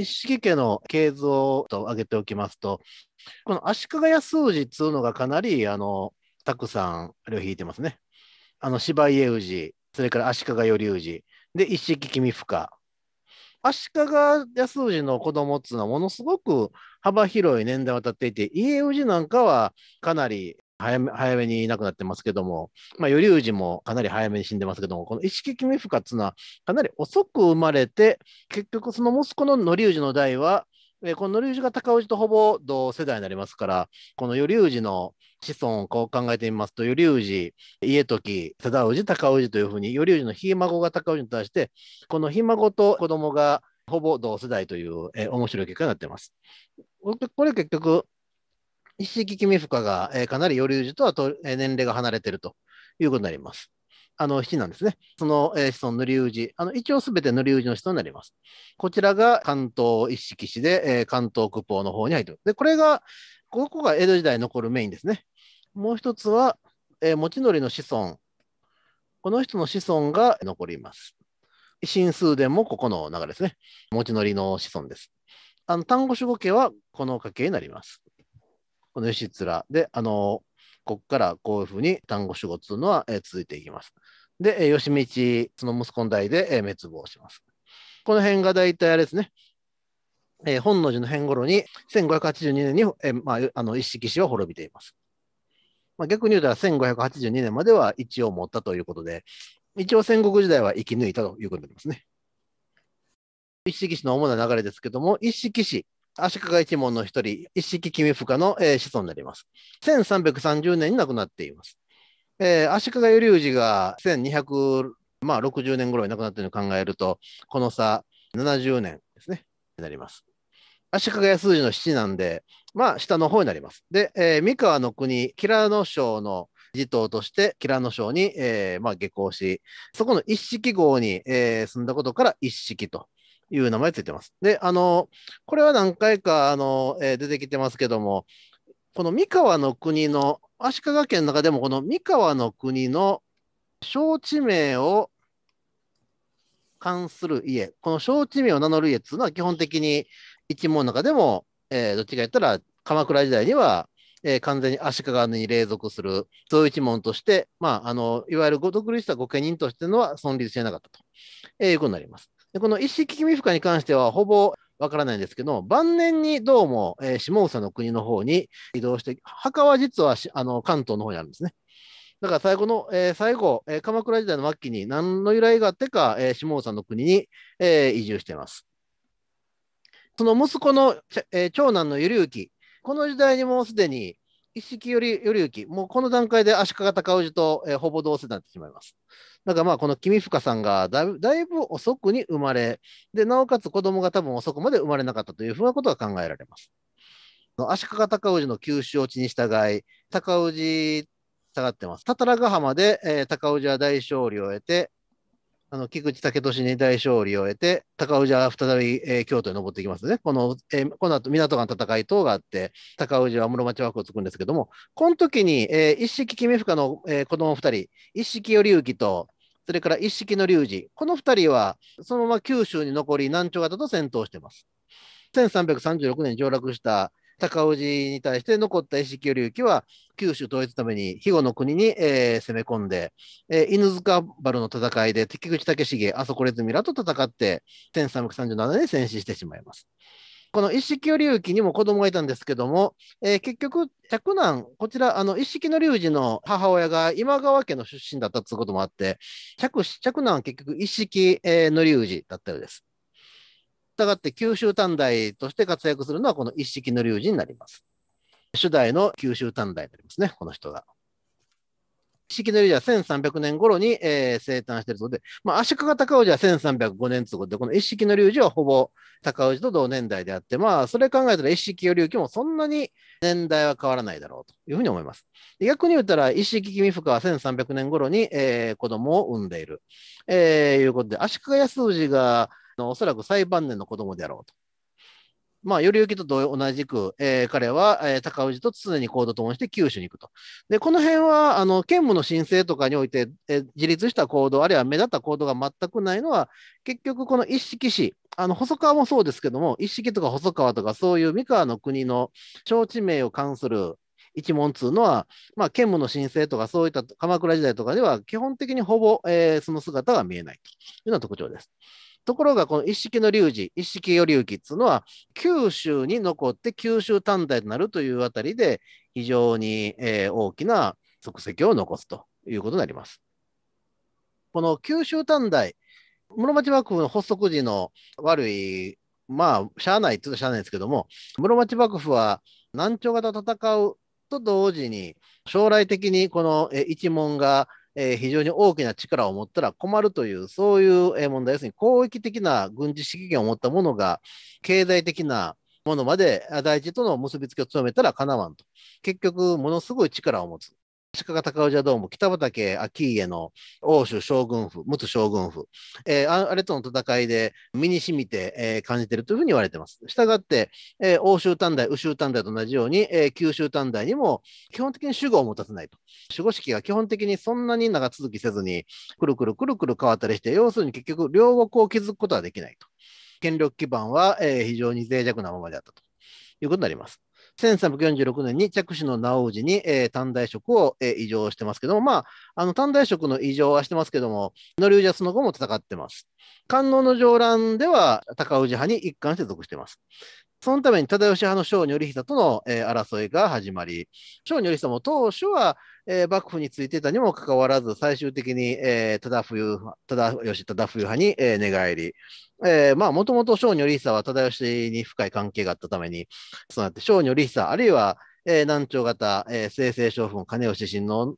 一色家の系図を挙げておきますと、この足利康氏っつうのがかなり、あの、たくさん、あれを引いてますね。あの、芝家氏、それから足利頼氏、で、一色君深。足利康氏の子供っていうのはものすごく幅広い年代をたっていて、家氏なんかはかなり早め早めにいなくなってますけども、まあ、頼氏もかなり早めに死んでますけども、この決め目深っていうのはかなり遅く生まれて、結局その息子の頼氏の代は、えこの頼氏が高氏とほぼ同世代になりますから、この頼氏の子孫をこう考えてみますと、頼氏、家時、忠氏、高氏というふうに、頼氏のひ孫が高氏に対して、このひ孫と子供がほぼ同世代という、え面白い結果になってます。これ結局石木君深が、えー、かなり余氏とはと、えー、年齢が離れているということになります。あの七なんですね。その、えー、子孫塗り氏じ、あの一応すべて塗り氏の人になります。こちらが関東一式市で、えー、関東区方の方に入ってで、これが、ここが江戸時代残るメインですね。もう一つは、えー、持ちのりの子孫。この人の子孫が残ります。新数伝もここの流れですね。持ちのりの子孫です。あの単語守護家はこの家系になります。この義面で、あの、ここからこういうふうに単語守護というのは、えー、続いていきます。で、えー、義道、その息子の代で、えー、滅亡します。この辺が大体あれですね、えー、本能寺の変頃に1582年に、えーまあ、あの一色氏は滅びています。まあ、逆に言うたら1582年までは一応持ったということで、一応戦国時代は生き抜いたということになりますね。一色氏の主な流れですけども、一色氏足利一門の一人、一色君深の、えー、子孫になります。1330年に亡くなっています。えー、足利頼氏が1260、まあ、年頃に亡くなっているのを考えると、この差70年ですね、になります。足利康氏の七なんで、まあ、下の方になります。で、えー、三河の国、吉良野省の地頭として吉良野省に、えーまあ、下校し、そこの一式号に、えー、住んだことから一式という名前ついてます。で、あの、これは何回か、あの、えー、出てきてますけども、この三河の国の、足利県の中でもこの三河の国の小知名を関する家、この小知名を名乗る家っていうのは基本的に一門の中でも、えー、どっちか言ったら鎌倉時代には、えー、完全に足利に隷属する、そういう一門として、まあ、あのいわゆる独立した御家人としてのは存立してなかったと、えー、いうことになります。でこの一式君深に関しては、ほぼわからないんですけど、晩年にどうも、えー、下総の国の方に移動して、墓は実はあの関東の方にあるんですね。だから最後の、えー、最後、えー、鎌倉時代の末期に何の由来があってか、えー、下総の国に、え移住しています。その息子の、え長男の頼之、この時代にもうすでに一式より、よりゆき、もうこの段階で足利尊氏と、えー、ほぼ同世代になってしまいます。だからまあ、この君深さんがだいだいぶ遅くに生まれ、で、なおかつ子供が多分遅くまで生まれなかったというふうなことが考えられます。足利尊氏の旧市落ちに従い、尊氏、下がってます。たたらが浜で、えー、高氏は大勝利を得て、あの、菊池武俊に大勝利を得て、高氏は再び、えー、京都に登っていきますね。この、えー、この後、港川の戦い等があって、高氏は室町幕府をつくんですけども、この時に、えー、一式君深の、えー、子供二人、一式頼之と、それから一式の龍二、この二人は、そのまま九州に残り、南朝方と戦闘してます。1336年上洛した高氏に対して残った意識隆域は九州統一ために肥後の国に、えー、攻め込んで、えー、犬塚原の戦いで敵口武重、あそこれずみらと戦って1337年戦死してしまいます。この一式隆起にも子供がいたんですけども、えー、結局、嫡男、こちら、あの、一式の隆二の母親が今川家の出身だったということもあって、嫡男結局一式、えー、の隆二だったようです。従って九州短大として活躍するのはこの一式の龍二になります。初代の九州短大になりますね、この人が。一式の龍二は1300年頃に、えー、生誕しているそうで、まあ、足利尊氏は1305年といで、この一式の龍二はほぼ尊氏と同年代であって、まあ、それ考えたら一式より浮もそんなに年代は変わらないだろうというふうに思います。逆に言ったら、一式君深は1300年頃に、えー、子供を産んでいる。えー、いうことで、足利康氏がのおそらく最晩年の子供であろうと。まあ、頼行と同じく、えー、彼は、えー、高氏と常に行動ともして九州に行くと。で、この辺は、あの、兼務の申請とかにおいて、えー、自立した行動、あるいは目立った行動が全くないのは、結局この一色氏、あの、細川もそうですけども、一色とか細川とか、そういう三河の国の招致名を関する一問つうのは、まあ、兼務の申請とか、そういった鎌倉時代とかでは、基本的にほぼ、えー、その姿が見えないというような特徴です。ところが、この一式の隆二、一式与隆起っていうのは、九州に残って九州単体となるというあたりで、非常に、えー、大きな足跡を残すということになります。この九州短大、室町幕府の発足時の悪い、まあ、しゃあないって言うとしゃあないですけども、室町幕府は南朝方と戦うと同時に、将来的にこの一門がえー、非常に大きな力を持ったら困るという、そういう問題、要するに広域的な軍事資源を持ったものが、経済的なものまで大事との結びつきを強めたらかなわんと。結局、ものすごい力を持つ。鹿利高氏はどうも北畠顕家の欧州将軍府、元将軍府、えー、あれとの戦いで身に染みて、えー、感じているというふうに言われています。したがって、えー、欧州短大、右州短大と同じように、えー、九州短大にも基本的に守護を持たせないと。守護式が基本的にそんなに長続きせずに、くるくるくるくる変わったりして、要するに結局両国を築くことはできないと。権力基盤は、えー、非常に脆弱なままであったということになります。1346年に着手の直氏に、えー、短大職を、えー、してますけども、まあ、あの短大職の移譲はしてますけども、乗り氏はその後も戦ってます。観音の上乱では高氏派に一貫して属してます。そのために忠義派の正頼久との、えー、争いが始まり、正頼久も当初は、えー、幕府についてたにもかかわらず、最終的に、えー、忠冬忠吉忠冬派に、えー、寝返り、まあ、もともと正如久は忠義に深い関係があったために、そうなって、正如久、あるいは、えー、南朝型、えー、清々将軍、金吉親王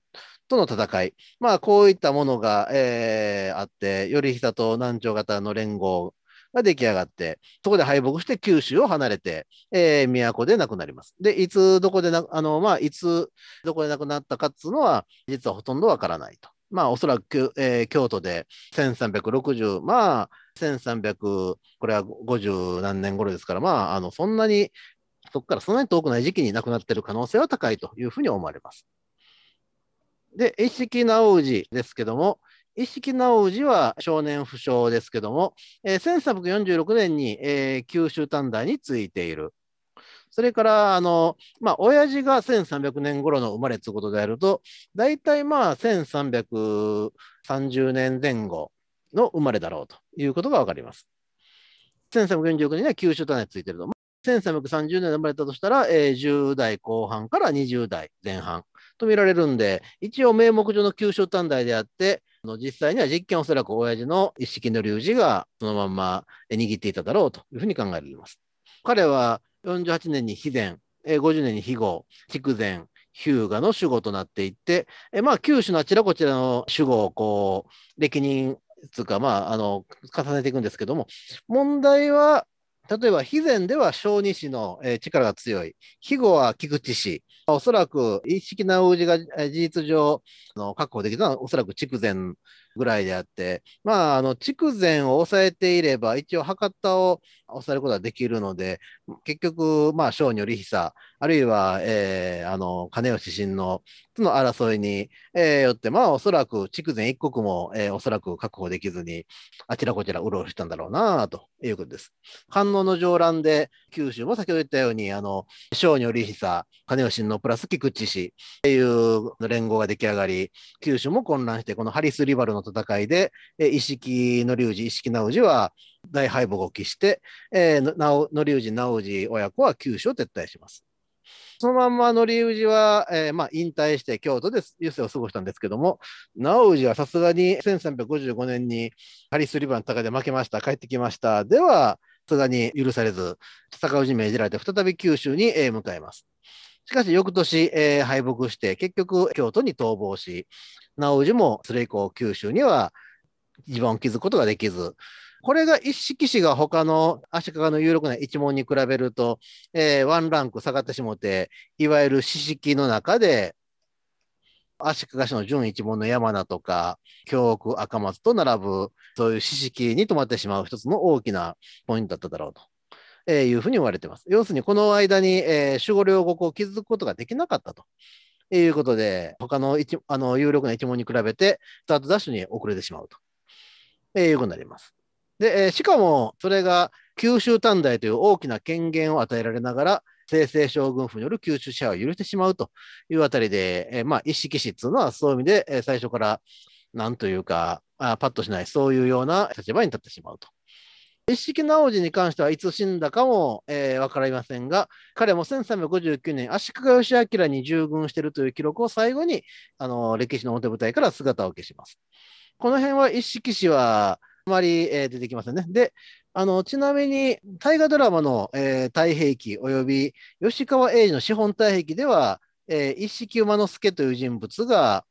との戦い、まあ、こういったものが、えー、あって、頼久と南朝型の連合が出来上がって、そこで敗北して九州を離れて、えー、都で亡くなります。で、いつどこでな、あの、まあ、いつどこで亡くなったかっつうのは、実はほとんどわからないと。まあ、おそらく、えー、京都で1360、まあ、1300、これは50何年頃ですから、まあ、あの、そんなに、そこからそんなに遠くない時期に亡くなっている可能性は高いというふうに思われます。で、一式直氏ですけども、一色直氏は少年不詳ですけども、えー、1346年に、えー、九州短大についている。それから、あの、まあ、親父が1300年頃の生まれということであると、大体まあ、1330年前後の生まれだろうということがわかります。1346年には九州種ついてると。1330年生まれたとしたら、えー、10代後半から20代前半と見られるんで、一応名目上の九州短大であって、実際には実験おそらく親父の一式の竜二がそのまんま握っていただろうというふうに考えられます。彼は48年に肥前、50年に肥後、筑前、日向の主語となっていって、まあ、九州のあちらこちらの主語をこう、歴任つうか、まあ、あの、重ねていくんですけども、問題は、例えば、肥前では小児市の、え力が強い。肥後は菊池氏。おそらく、一式な氏が事実上、確保できたのは、おそらく筑前ぐらいであって、まあ、あの、筑前を抑えていれば、一応博多を抑えることはできるので、結局、まあ、小如理久、あるいは、えー、あの、金吉親のとの争いに、えー、よって、まあ、おそらく筑前一国も、えー、おそらく確保できずに、あちらこちらうろうろしたんだろうな、ということです。観音の上覧で、九州も先ほど言ったように、あの、小如理久、金吉親のプラス菊池氏っていう連合が出来上がり、九州も混乱して、このハリス・リバルの戦いで、えー、意識の龍二、意識直二は大敗北を喫して、えー、の龍二、直二親子は九州を撤退します。そのまんまの龍二は、えーまあ、引退して京都で余生を過ごしたんですけども、直氏はさすがに1355年にハリス・リバン戦いで負けました、帰ってきました。では、さすがに許されず、坂氏命じられて再び九州に向かいます。しかし、翌年、えー、敗北して、結局、京都に逃亡し、直氏もそれ以降、九州には地盤を築くことができず、これが一色氏が他の足利の有力な一門に比べると、えー、ワンランク下がってしもて、いわゆる四式の中で、足利氏の純一門の山名とか、京区赤松と並ぶ、そういう四式に止まってしまう一つの大きなポイントだっただろうと。えいうふうに言われています。要するに、この間に、えー、守護領国を築くことができなかったと。いうことで、他の一あの有力な一門に比べて、スタートダッシュに遅れてしまうと、えー、いうことになります。で、えー、しかも、それが九州短大という大きな権限を与えられながら、清政将軍府による九州支配を許してしまうというあたりで、えー、まあ、一色士というのはそういう意味で、え最初から、なんというか、あパッとしない、そういうような立場に立ってしまうと。一色直治に関してはいつ死んだかも、えー、分かりませんが、彼も1359年、足利義明に従軍しているという記録を最後に、あの歴史の表舞台から姿を消します。この辺は一色氏はあまり、えー、出てきませんね。で、あのちなみに大河ドラマの「えー、太平記」及び吉川英治の「資本太平記」では、えー、一色馬之助という人物が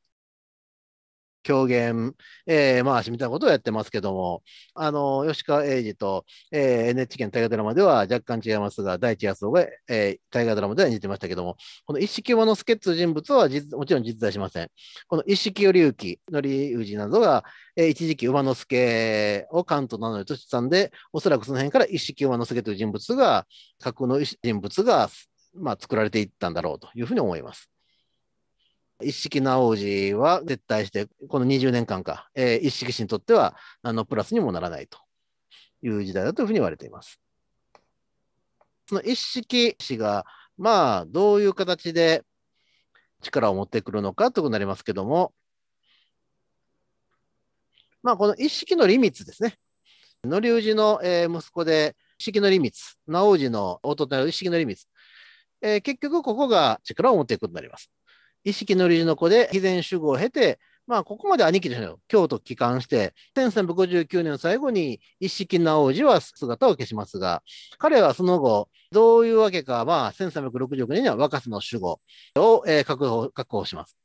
狂言、えー、回しみたいなことをやってますけども、あの、吉川英治と、えー、NHK の大河ドラマでは若干違いますが、第一康夫が、えー、大河ドラマでは演じてましたけども、この一馬物助いう人物はもちろん実在しません。この一色頼之、則氏などが、えー、一時期馬之助を関東などにとしたんで、おそらくその辺から一色馬之助という人物が、架空の人物が、まあ、作られていったんだろうというふうに思います。一色直治は撤退して、この20年間か、えー、一色氏にとってはあのプラスにもならないという時代だというふうに言われています。その一色氏が、まあ、どういう形で力を持ってくるのかということになりますけども、まあ、この一色の利密ですね。のり氏の、えー、息子で、一色の利密、直治の弟の一色の利密、えー、結局ここが力を持っていくことになります。意識の理事の子で、肥前主語を経て、まあ、ここまで兄貴ですよ。京都帰還して、1359年の最後に一式直次は姿を消しますが、彼はその後、どういうわけか、まあ、1369年には若狭の守護を、えー、確保確保します。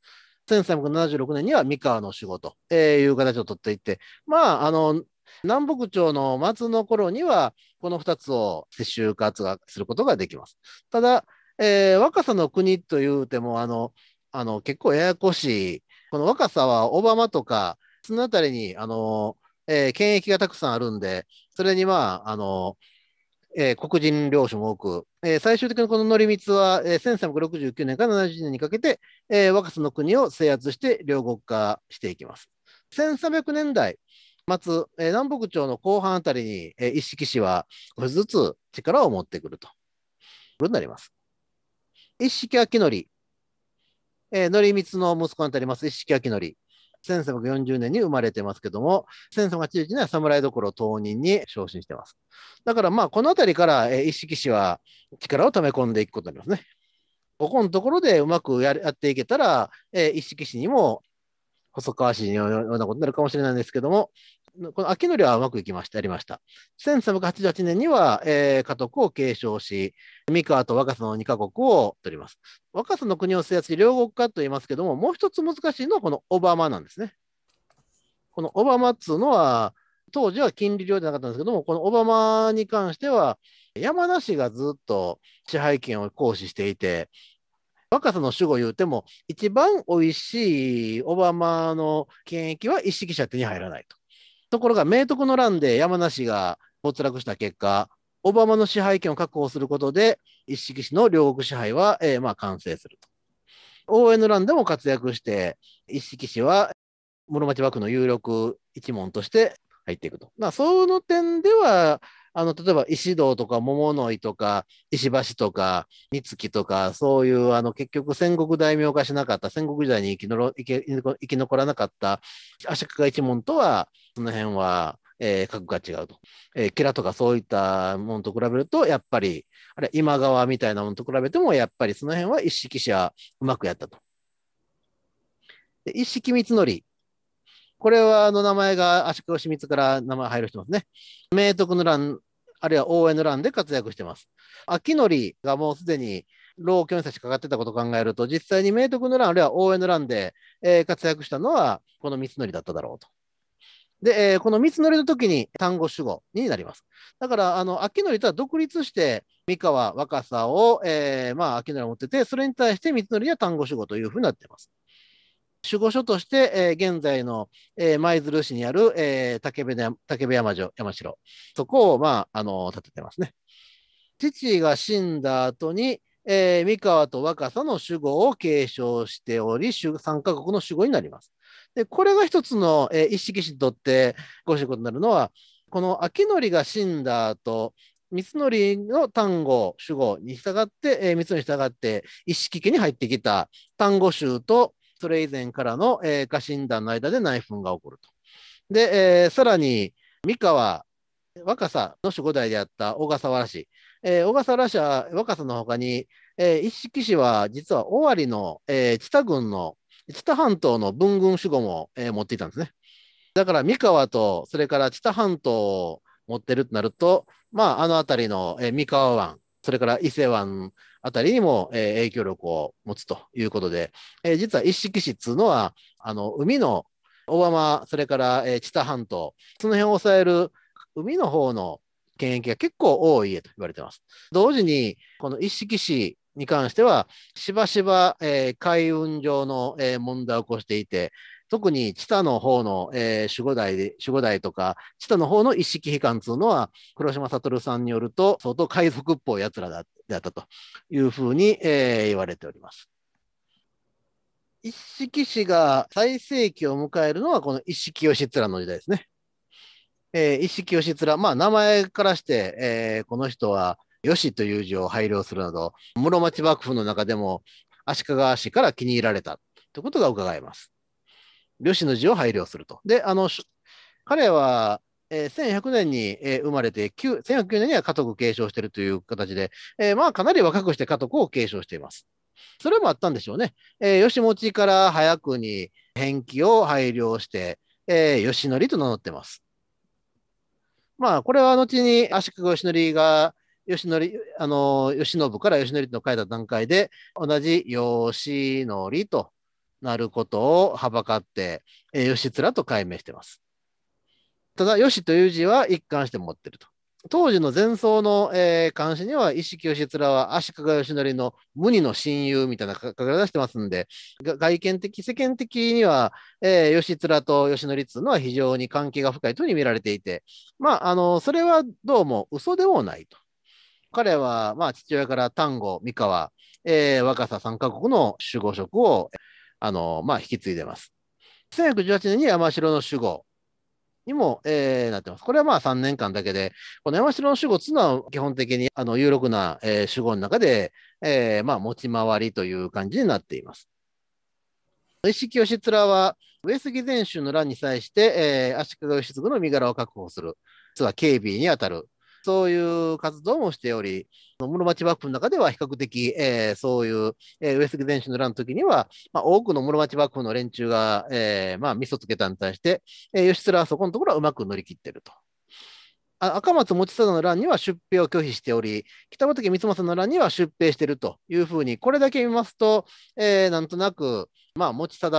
1376年には三河の守護と、いう形をとっていって、まあ、あの、南北朝の末の頃には、この2つを接収活がすることができます。ただ、えー、若さの国というても、あの、あの、結構ややこしい、この若さはオバマとか、そのあたりに、あの、えー、権益がたくさんあるんで、それにまあ、あの、えー、黒人領主も多く、えー、最終的にこの則光は、えー、1369年から70年にかけて、えー、若さの国を制圧して両国化していきます。1300年代末、えー、南北朝の後半あたりに、えー、一色氏は少しずつ力を持ってくると。こになります。一色明則、えー、則光の息子にあたります一色明則。1340年に生まれてますけども、1381年は侍どころ当人に昇進してます。だからまあ、この辺りから、えー、一色氏は力を溜め込んでいくことになりますね。ここのところでうまくやっていけたら、えー、一色氏にも細川氏のようなことになるかもしれないんですけども、この秋のりはうまくいきました、やりました。1388年には、えー、家督を継承し、三河と若狭の2カ国を取ります。若狭の国を制圧し、両国化と言いますけども、もう一つ難しいのはこのオバマなんですね。このオバマっつうのは、当時は金利量じゃなかったんですけども、このオバマに関しては、山梨がずっと支配権を行使していて、若さの主語言うても、一番おいしいオバマの権益は一式者手に入らないと。ところが明徳の乱で山梨が没落した結果、オバマの支配権を確保することで、一色氏の両国支配は、えー、まあ完成すると。応援の乱でも活躍して、一色氏は室町幕府の有力一門として入っていくと。まあ、その点では、あの、例えば石堂とか桃の井とか石橋とか三月とか、そういう、あの、結局戦国大名化しなかった、戦国時代に生きの生き生き残らなかった足利一門とは、その辺は、えー、格が違うと。えー、キラとかそういったものと比べると、やっぱり、あれ、今川みたいなものと比べても、やっぱりその辺は一式者うまくやったと。で一式三則。これは、あの名前が足利義満から名前入る人ますね。明徳の乱あるいは応援の欄で活躍してます。秋のがもうすでに老教員差しかかってたことを考えると、実際に明徳の欄、あるいは応援の欄で、えー、活躍したのは、この三つだっただろうと。で、えー、この三つの時に単語主語になります。だから、あの、秋のとは独立して、三河、若さを、えー、まあ、秋のを持ってて、それに対して三つは単語主語というふうになっています。守護所として、えー、現在の、えー、舞鶴市にある、えー、竹部竹部山城山城、そこを、まあ、あの建ててますね。父が死んだ後に、えー、三河と若狭の守護を継承しており、三カ国の守護になります。でこれが一つの、えー、一色氏にとってご主事になるのは、この秋典が死んだ後、三則の単語、守護に従って、えー、三つに従って、一式家に入ってきた単語衆とそれ以前からの、えー、家臣団の間で内紛が起こると。で、えー、さらに三河、若狭の守護代であった小笠原氏、えー、小笠原氏は若狭のほかに、えー、一色氏は実は尾張の、えー、知多郡の半島の文軍守護も、えー、持っていたんですね。だから三河とそれから知多半島を持ってるとなると、まあ、あの辺りの、えー、三河湾、それから伊勢湾あたりにも、えー、影響力を持つということで、えー、実は一色市っつうのは、あの、海の小浜、それから、えー、知多半島、その辺を抑える海の方の権益が結構多い家と言われてます。同時に、この一色市に関しては、しばしば、えー、海運上の、えー、問題を起こしていて、特に知多の方の、えー、守護代守護代とか、知多の方の一式悲観というのは、黒島悟さんによると、相当海賊っぽいやつらだったというふうに、えー、言われております。一色氏が最盛期を迎えるのは、この一色義らの時代ですね。えー、一色義ら、まあ、名前からして、えー、この人は、義という字を配慮するなど、室町幕府の中でも足利氏から気に入られたということが伺えます。吉師の字を配慮すると。で、あの、彼は、えー、1100年に、えー、生まれて、1109年には家督継承しているという形で、えー、まあ、かなり若くして家督を継承しています。それもあったんでしょうね。えー、吉持から早くに返記を配慮して、えー、吉則と名乗ってます。まあ、これは後に足利義則が、吉則、あの、吉信から吉則と書いた段階で、同じ吉則となることをはばかって、え義面と解明してます。ただ、義という字は一貫して持ってると。当時の前奏の、えー、監視には、一木義面は足利義則の無二の親友みたいな書き出してますんで、外見的、世間的には、えー、義面と義則っていうのは非常に関係が深いというふうに見られていて、まあ、あの、それはどうも嘘でもないと。彼は、まあ、父親から丹後、三河、えー、若狭三カ国の守護職を、あの、まあ、引き継いでます。1918年に山城の守護にも、えー、なってます。これはまあ3年間だけで、この山城の守護っていうのは基本的にあの有力な、えー、守護の中で、えー、まあ持ち回りという感じになっています。石清義面は上杉前州の乱に際して、えー、足利義継の身柄を確保する、実は警備に当たるそういう活動もしており、室町幕府の中では比較的、えー、そういう、えー、上杉前進の乱の時には、まあ、多くの室町幕府の連中が、えー、まあ、味噌つけたに対して、えー、義経はそこのところはうまく乗り切ってると。赤松持定の乱には出兵を拒否しており、北畠光政の乱には出兵しているというふうに、これだけ見ますと、えー、なんとなく、まあ、持定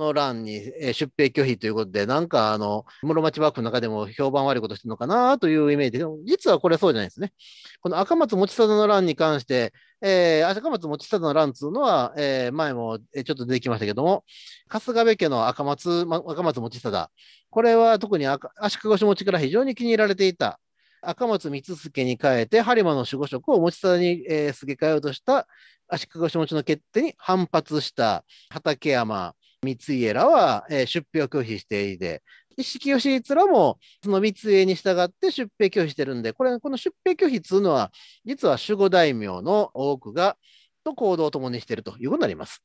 の欄に出兵拒否ということで、なんかあの、室町幕府の中でも評判悪いことしてるのかなというイメージで、実はこれはそうじゃないですね。この赤松持定の欄に関して、えー、赤松持定の欄っいうのは、えー、前もちょっと出てきましたけども、春日部家の赤松、赤松持定、これは特に足利持ちから非常に気に入られていた赤松光助に変えて、播磨の守護職を持田に、えすげ替えようとした足利持の決定に反発した畠山、三家らは、えー、出兵を拒否していて、石義一らもその三家に従って出兵拒否してるんで、これ、この出兵拒否っていうのは、実は守護大名の多くが、と行動を共にしているということになります。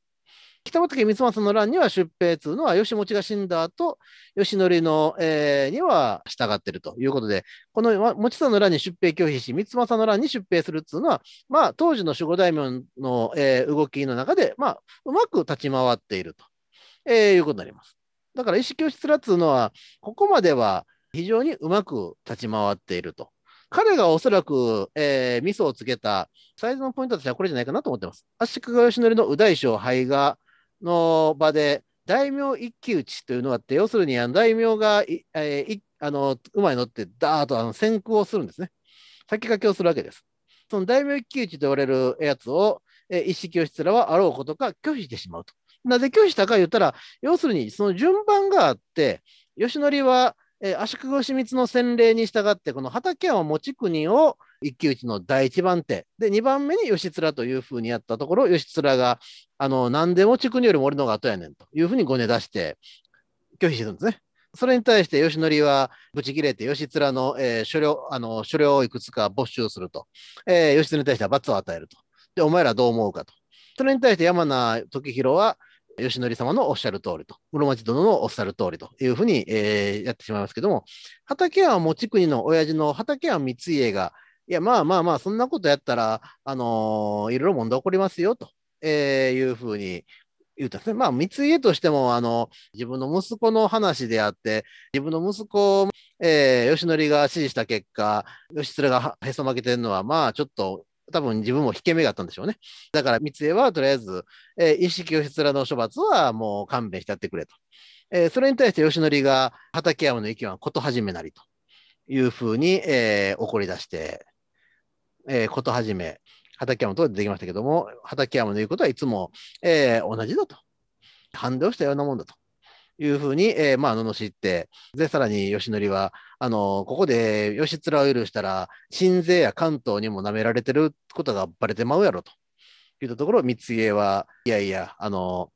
北畠光政の乱には出兵というのは、義持が死んだ後、義則の、えー、には従っているということで、この持さんの乱に出兵拒否し、光政の乱に出兵するというのは、まあ、当時の守護大名の、えー、動きの中で、まあ、うまく立ち回っているとえー、いうことになります。だから意思教室らっつうのは、ここまでは非常にうまく立ち回っていると。彼がおそらく、えー、ミ噌をつけた最ズのポイントとしてはこれじゃないかなと思ってます。足利義則の右大将肺がの場で、大名一騎打ちというのがあって、要するに大名が、えー、あの馬に乗ってダーッとあの先行をするんですね。先駆けをするわけです。その大名一騎打ちと言われるやつを、えー、一式義らはあろうことか拒否してしまうと。なぜ拒否したか言ったら、要するにその順番があって、義則は、えー、足利義満の洗礼に従って、この畠山持国を一騎打ちの第一番手、で、二番目に義面というふうにやったところ、義面が、あの、何で持持国よりも俺の方が後やねんというふうにごね出して、拒否してるんですね。それに対して義則はブチ切れて義面の、えー、所領あの所領をいくつか没収すると、えー、義経に対しては罰を与えると。で、お前らどう思うかと。それに対して山名時弘は、のり様のおっしゃる通りと、室町殿のおっしゃる通りというふうに、えー、やってしまいますけども、畠山持国の親父の畠山光家が、いや、まあまあまあ、そんなことやったら、あのー、いろいろ問題起こりますよと、えー、いうふうに言うたんですね。まあ、三家としても、あの、自分の息子の話であって、自分の息子を、えー、義則が指示した結果、吉連がへそ曲げてるのは、まあ、ちょっと多分自分も引け目があったんでしょうね。だから三重はとりあえず、えー、識をひつらの処罰はもう勘弁してやってくれと。えー、それに対して吉則が畠山の意見はこと始めなりというふうに、えー、怒り出して、えー、こと始め、畠山と出てきましたけども、畠山の言うことはいつも、えー、同じだと。反動したようなもんだと。いうふうに、えー、まあ、罵って、で、さらに義則は、あの、ここで義面を許したら、新税や関東にも舐められてることがばれてまうやろと。言ったところ、三家は、いやいや、あの、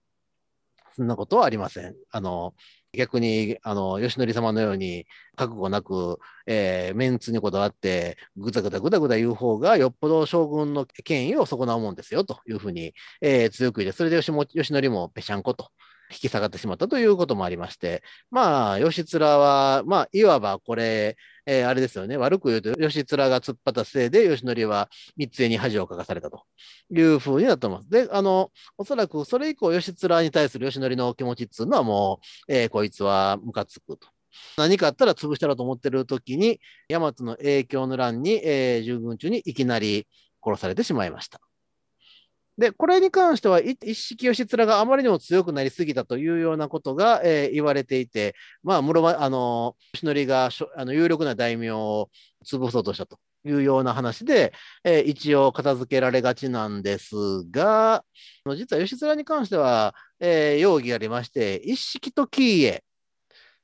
そんなことはありません。あの、逆に、あの、義則様のように、覚悟なく、えー、メンツにこだわって、ぐだぐだぐだぐだ言う方が、よっぽど将軍の権威を損なうもんですよ、というふうに、えー、強く言って、それで義則もぺしゃんこと引き下がってしまったということもありまして、まあ、義面は、まあ、いわばこれ、えー、あれですよね、悪く言うと、義面が突っ張ったせいで、義則は三つ江に恥をかかされたというふうになってます。で、あの、おそらくそれ以降、義面に対する義則の気持ちっていうのはもう、えー、こいつはムカつくと。何かあったら潰したらと思ってる時に、大和の影響の乱に、えー、従軍中にいきなり殺されてしまいました。で、これに関しては、一色義面があまりにも強くなりすぎたというようなことが、えー、言われていて、まあ、室あの、しのりがあの有力な大名を潰そうとしたというような話で、えー、一応片付けられがちなんですが、実は義面に関しては、えー、容疑がありまして、一色喜家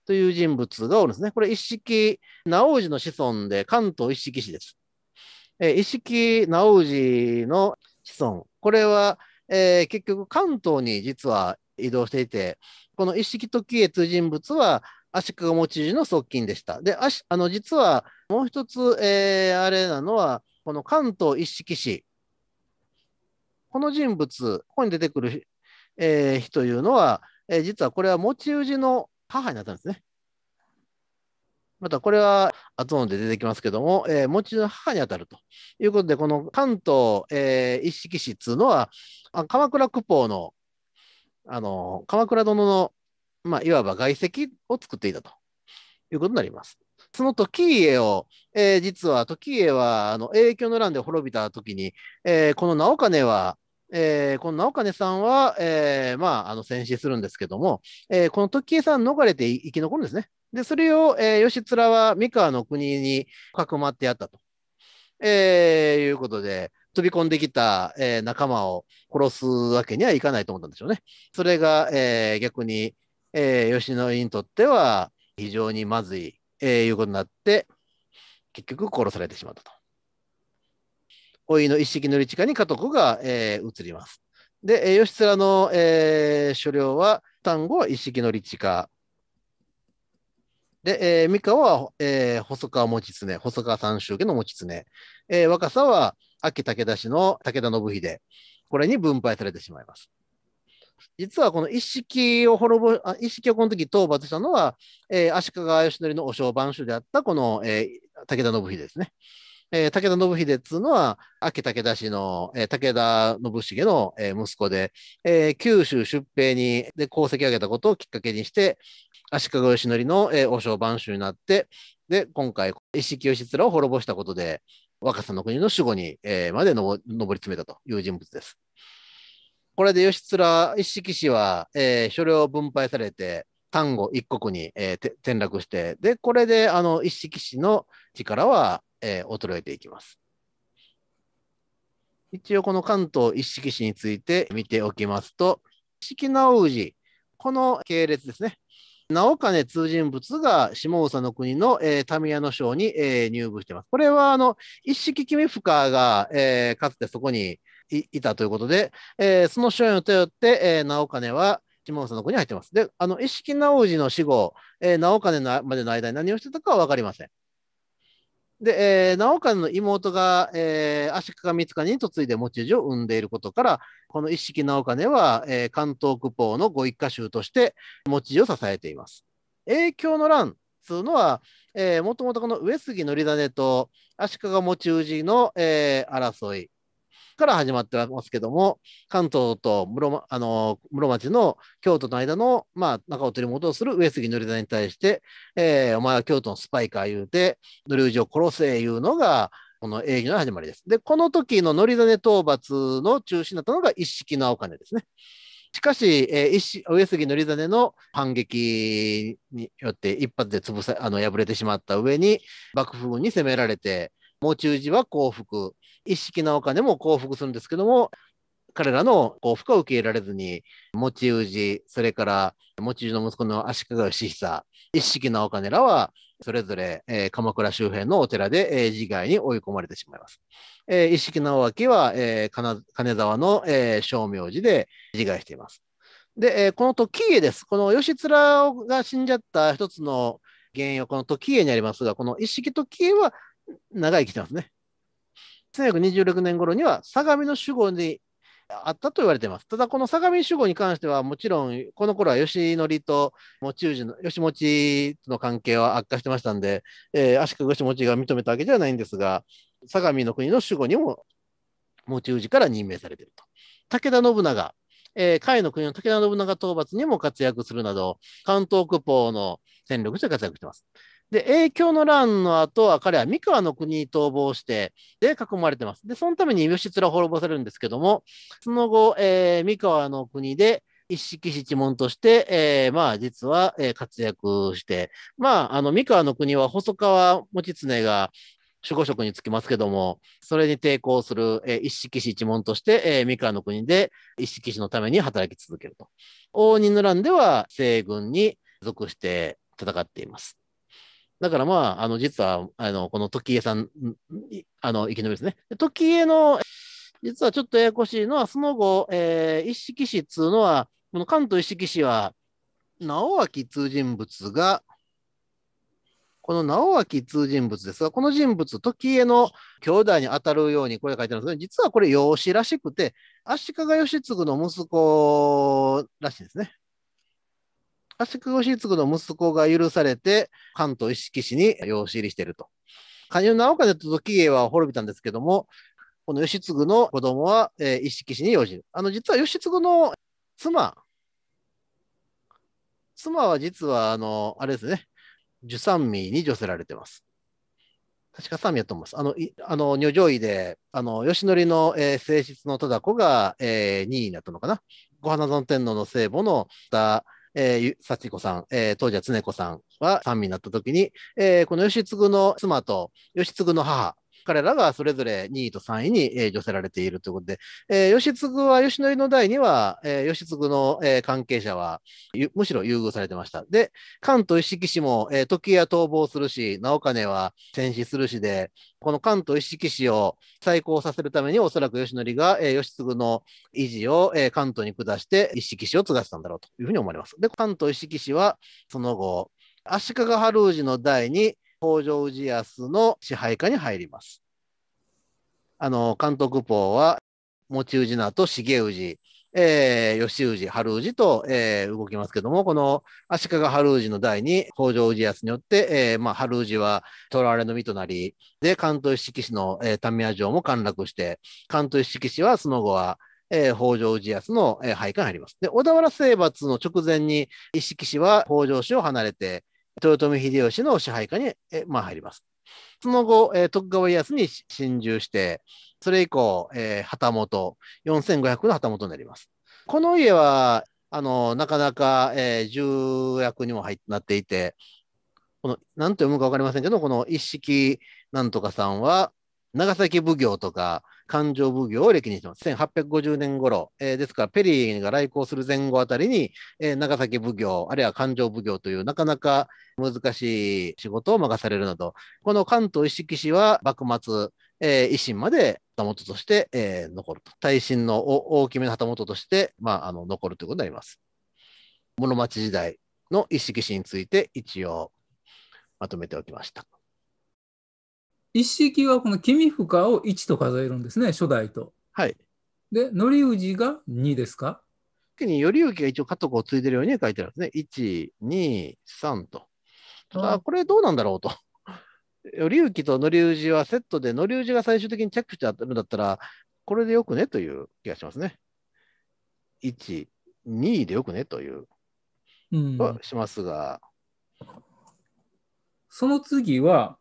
という人物がおるんですね。これ一色直氏の子孫で関東一色氏です。えー、一色直氏の子孫。これは、えー、結局関東に実は移動していて、この一式時い通人物は足利持ちの側近でした。で、足あの実はもう一つ、えー、あれなのは、この関東一色氏。この人物、ここに出てくる、えー、日というのは、えー、実はこれは持ち主の母になったんですね。またこれは後ので出てきますけども、えー、持ちの母にあたるということで、この関東、えー、一色市っていうのは、鎌倉九宝の、あの、鎌倉殿の、まあ、いわば外籍を作っていたということになります。その時家を、えー、実は時家はあの影響の乱で滅びた時に、えー、この直兼はえー、この直金さんは、えー、まあ、あの、戦死するんですけども、えー、この時計さん逃れて生き残るんですね。で、それを、えー、吉面は三河の国にかくまってやったと、えー、いうことで、飛び込んできた、えー、仲間を殺すわけにはいかないと思ったんでしょうね。それが、えー、逆に、えー、吉野にとっては非常にまずい、えー、いうことになって、結局殺されてしまったと。老いの一式のり地下に家督が、えー、移ります。で、義貫の、えー、所領は、丹後は一式の立地化。で、えー、三河は、えー、細川持常、細川三州家の持常。えー、若さは、秋武田氏の武田信秀。これに分配されてしまいます。実はこの一式を滅ぼ、あ一式をこの時討伐したのは、えー、足利義則のお商番主であったこの、えー、武田信秀ですね。えー、武田信秀っつうのは、秋武田氏の、えー、武田信繁の、えー、息子で、えー、九州出兵にで功績を上げたことをきっかけにして、足利義則の、えー、王将番衆になって、で、今回、一式義らを滅ぼしたことで、若さの国の守護に、えー、まで上り詰めたという人物です。これで義面一色氏は、えー、所領分配されて、丹後一国に、えー、転落して、で、これで、あの、一色氏の力は、えー、衰えていきます。一応この関東一色市について見ておきますと、一色直氏、この系列ですね。直兼通人物が下総の国の、えー、民屋の省に、えー、入部しています。これはあの一式君深が、えー、かつてそこにいたということで、えー、その所に頼って、えー、直兼は下総の国に入ってます。で、あの一色直氏の死後、えー、直兼のまでの間に何をしてたかは分かりません。で、えー、直兼の妹が、えー、足利光兼に嫁いで持ちを生んでいることから、この一式直兼は、えー、関東区方のご一家衆として持ちを支えています。影響の乱つうのは、えもともとこの上杉則種と足利持ち氏の、えー、争い、から始まってますけども、関東と室,、あの室町の京都の間の、まあ、中を取り戻する上杉則田に対して、えー、お前は京都のスパイか言うて、則氏を殺せ言うのが、この営業の始まりです。で、この時の則種討伐の中心だったのが一式のお金ですね。しかし、えー、上杉則真の反撃によって一発で潰さあの敗れてしまった上に幕府軍に攻められて喪中時は幸福、一式なお金も幸福するんですけども、彼らの幸福は受け入れられずに、持ち氏、それから持ち氏の息子の足利義久、一式なお金らは、それぞれ、えー、鎌倉周辺のお寺で、えー、自害に追い込まれてしまいます。えー、一式直明は、えー、金沢の、えー、正明寺で自害しています。で、えー、この時家です。この義貫が死んじゃった一つの原因はこの時家にありますが、この一式時家は長生きしてますね。1926年頃には相模の守護にあったと言われています。ただ、この相模守護に関しては、もちろん、この頃は吉則と持氏の、吉持の関係は悪化してましたんで、えー、足利義持が認めたわけではないんですが、相模の国の守護にも持氏から任命されていると。武田信長、えー、甲斐の国の武田信長討伐にも活躍するなど、関東区方の戦力として活躍しています。で、影響の乱の後は彼は三河の国に逃亡して、で、囲まれてます。で、そのために義ら滅ぼされるんですけども、その後、えー、三河の国で、一式七門として、えー、まあ、実は、えー、活躍して、まあ、あの、三河の国は細川持常が守護職につきますけども、それに抵抗する、えー、一式七一門として、えー、三河の国で一式士のために働き続けると。応仁の乱では西軍に属して戦っています。だからまあ、あの、実は、あの、この時江さん、あの、生き延びですね。時江の、実はちょっとややこしいのは、その後、えー、一色氏っつうのは、この関東一色氏は、直脇通人物が、この直脇通人物ですが、この人物、時江の兄弟に当たるように、これ書いてあるんですけど、実はこれ養子らしくて、足利義継の息子らしいですね。足つ次の息子が許されて、関東一色市に養子入りしていると。下なおかでと時家は滅びたんですけども、この義継の子供は、えー、一色市に養子あの、実は義継の妻、妻は実は、あの、あれですね、受三位に寄せられてます。確か三味だと思います。あの、いあの女上位で、あの、義則の、えー、正室の忠子が、えー、2位になったのかな。ご花園天皇の聖母のえー、幸子さん、えー、当時は常子さんは3位になった時に、えー、この吉継の妻と吉継の母彼らがそれぞれ2位と3位に、えー、寄せられているということで、えー、吉継は吉則の代には、えー、吉継の、えー、関係者はむしろ優遇されてました。で、関東一色氏も、えー、時矢逃亡するし、直金は戦死するしで、この関東一色氏を再興させるために、おそらく吉則が、えー、吉継の維持を、えー、関東に下して、一色氏を継がせたんだろうというふうに思われます。で、関東一色氏はその後、足利春氏の代に、北条氏康の支配下に入ります。あの、監督法は、持氏名と重氏、えー、吉氏、春氏と、えー、動きますけども、この足利春氏の代に北条氏康によって、えー、まあ、春氏はらわれの身となり、で、関東一色市の、えー、民屋城も陥落して、関東一色市はその後は、えー、北条氏康の、えー、配下に入ります。で、小田原征伐の直前に一色市は北条氏を離れて、豊臣秀吉の支配下に、まあ、入ります。その後、えー、徳川家康に侵入して、それ以降、えー、旗本、4500の旗本になります。この家は、あのなかなか、えー、重役にも入なっていて、この、なんて読むか分かりませんけど、この一式なんとかさんは、長崎奉行とか、勘定奉行を歴任します。1850年頃、えー、ですからペリーが来航する前後あたりに、えー、長崎奉行、あるいは勘定奉行というなかなか難しい仕事を任されるなど、この関東一色氏は幕末、えー、維新まで旗本として、えー、残ると。耐震の大きめの旗本として、まあ、あの残るということになります。室町時代の一色氏について一応まとめておきました。一式はこの君深を1と数えるんですね、初代と。はい。で、範氏が2ですか特に頼之が一応家督を継いでるように書いてあるんですね。1、2、3と。ただ、これどうなんだろうと。頼 之と範氏はセットで、範氏が最終的に着手してあるんだったら、これでよくねという気がしますね。1、2でよくねという、うん、はしますが。その次は、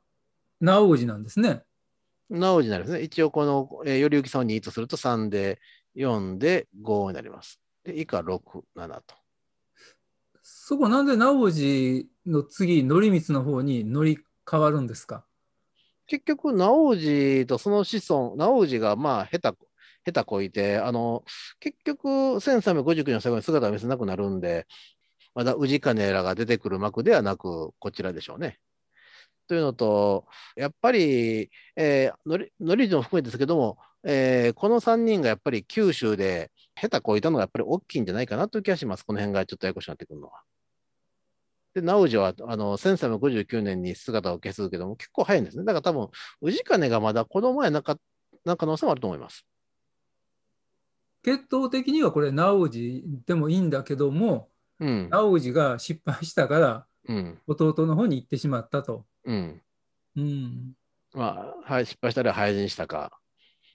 直氏なんですね。直氏なんですね。一応この、えー、頼之さんを2とすると3で4で5になります。で、以下6、7と。そこなんで直氏の次、則光の方に乗り変わるんですか結局、直氏とその子孫、直氏がまあ、下手、下手こいて、あの、結局、1359年の最後に姿を見せなくなるんで、まだ氏金らが出てくる幕ではなく、こちらでしょうね。というのと、やっぱり、えー、のりのりじも含めてですけども、えー、この3人がやっぱり九州で下手こいたのがやっぱり大きいんじゃないかなという気がします、この辺がちょっとややこしくなってくるのは。で、直次はあの1359年に姿を消すけども、結構早いんですね。だから多分、氏金がまだ子供やなかな可能性もあると思います。血統的にはこれ、直次でもいいんだけども、うん、直次が失敗したから、弟の方に行ってしまったと。うん。うん。まあ、はい、失敗したり廃人したか。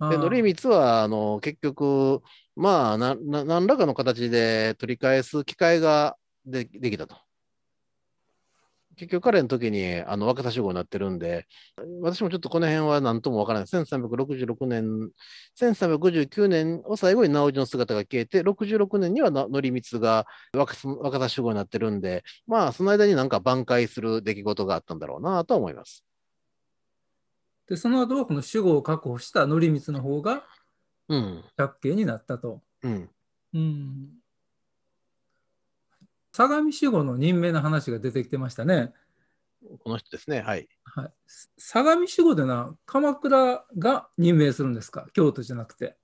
で、乗光は、あの、結局、まあ、な、な、何らかの形で取り返す機会がでできたと。結局彼の時にあの若田主語になってるんで、私もちょっとこの辺は何ともわからない。1366年、1359年を最後に直次の姿が消えて、66年には則光が若若田主語になってるんで、まあその間になんか挽回する出来事があったんだろうなとは思います。で、その後はこの主語を確保した則光の方が、百景になったと。うん、うん相模守護の任命の話が出てきてましたね。この人ですね、はい。はい、相模守護でな、は、鎌倉が任命するんですか、京都じゃなくて。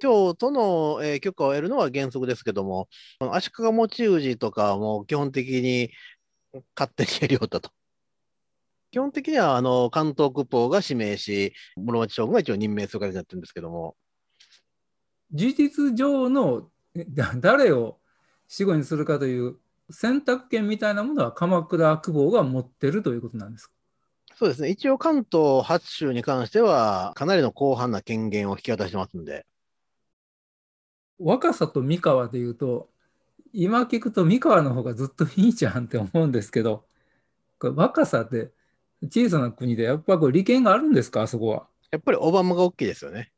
京都の、えー、許可を得るのは原則ですけども、足利持氏とかも基本的に勝手にやりよったと。基本的にはあの関東区宝が指名し、室町将軍が一応任命する形になってるんですけども。事実上の誰を死後にするかという選択権みたいなものは鎌倉公方が持ってるということなんですかそうですね一応関東8州に関してはかなりの広範な権限を引き渡してますんで若さと三河でいうと今聞くと三河の方がずっといいじゃんって思うんですけどこれ若さって小さな国でやっぱこれ利権があるんですかあそこはやっぱりオバマが大きいですよね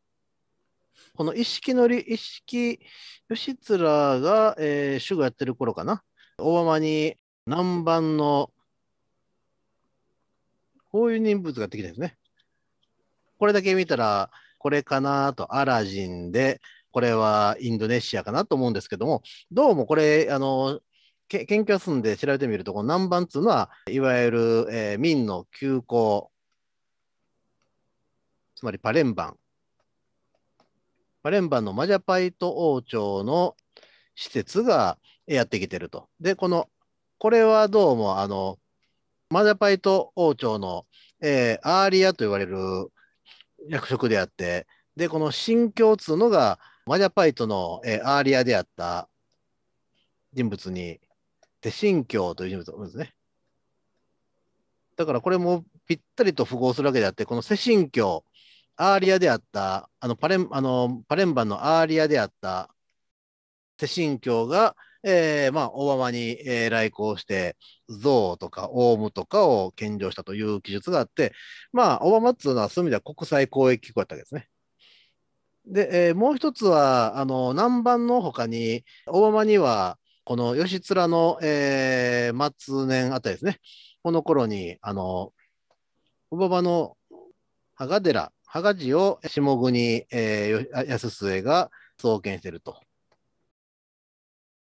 この一式のり、一式義貫が、えー、主語やってる頃かな。大浜に南蛮のこういう人物ができたんですね。これだけ見たら、これかなと、アラジンで、これはインドネシアかなと思うんですけども、どうもこれ、あの、研究進んで調べてみると、この南蛮っていうのは、いわゆる、えー、明の旧行、つまりパレンバンカレンバンのマジャパイト王朝の施設がやってきてると。で、この、これはどうも、あの、マジャパイト王朝の、えー、アーリアと言われる役職であって、で、この新教通うのが、マジャパイトの、えー、アーリアであった人物に、手新教という人物ですね。だからこれもぴったりと符合するわけであって、この世新教アーリアであった、あのパレンあのパレンバンのアーリアであった世神教が、えーまあ、大浜に、えー、来航して、象とかオウムとかを献上したという記述があって、まあ、大浜っていうのはそういう意味では国際交易機構だったわけですね。で、えー、もう一つは、あの南蛮のほかに、大浜には、この義面の、えー、末年あたりですね、この頃に、あの、小バマの羽賀寺芳賀寺を下国、えー、安末が創建していると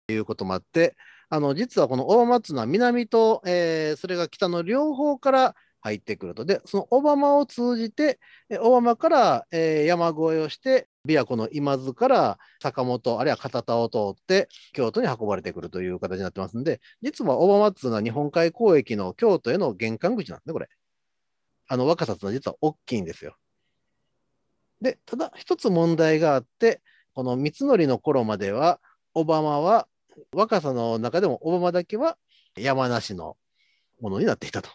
いうこともあって、あの実はこの小浜綱の南と、えー、それが北の両方から入ってくると。で、その小浜を通じて、小浜から、えー、山越えをして、琵琶湖の今津から坂本、あるいは片田を通って、京都に運ばれてくるという形になってますんで、実は小浜っは日本海交易の京都への玄関口なんですね、これ。あの若さっは実は大きいんですよ。で、ただ一つ問題があって、この三則の頃までは、オバマは、若さの中でもオバマだけは山梨のものになっていたと。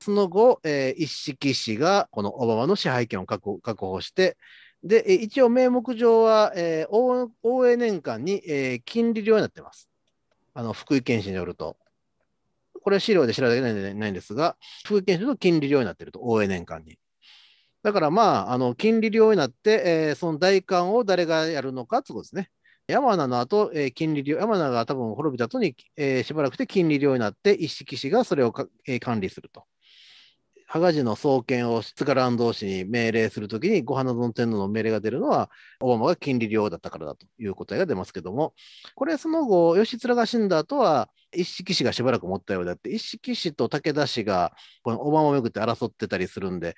その後、えー、一色氏がこのオバマの支配権を確保して、で、一応名目上は、えー、応援年間に、えー、金利量になってます。あの、福井県市によると。これは資料で調べてないんですが、福井県市の金利量になってると、応援年間に。だからまあ、あの金利量になって、えー、その代官を誰がやるのかってことですね。山名の後、えー、金利量、山名が多分滅びた後に、えー、しばらくて金利量になって、一色氏がそれをか、えー、管理すると。羽賀寺の創建を塚軽安同士に命令するときに、ご花園天皇の命令が出るのは、オバマが金利量だったからだという答えが出ますけども、これ、その後、義貫が死んだ後は、一色氏がしばらく持ったようであって、一色氏と武田氏がこのオバマをよくって争ってたりするんで、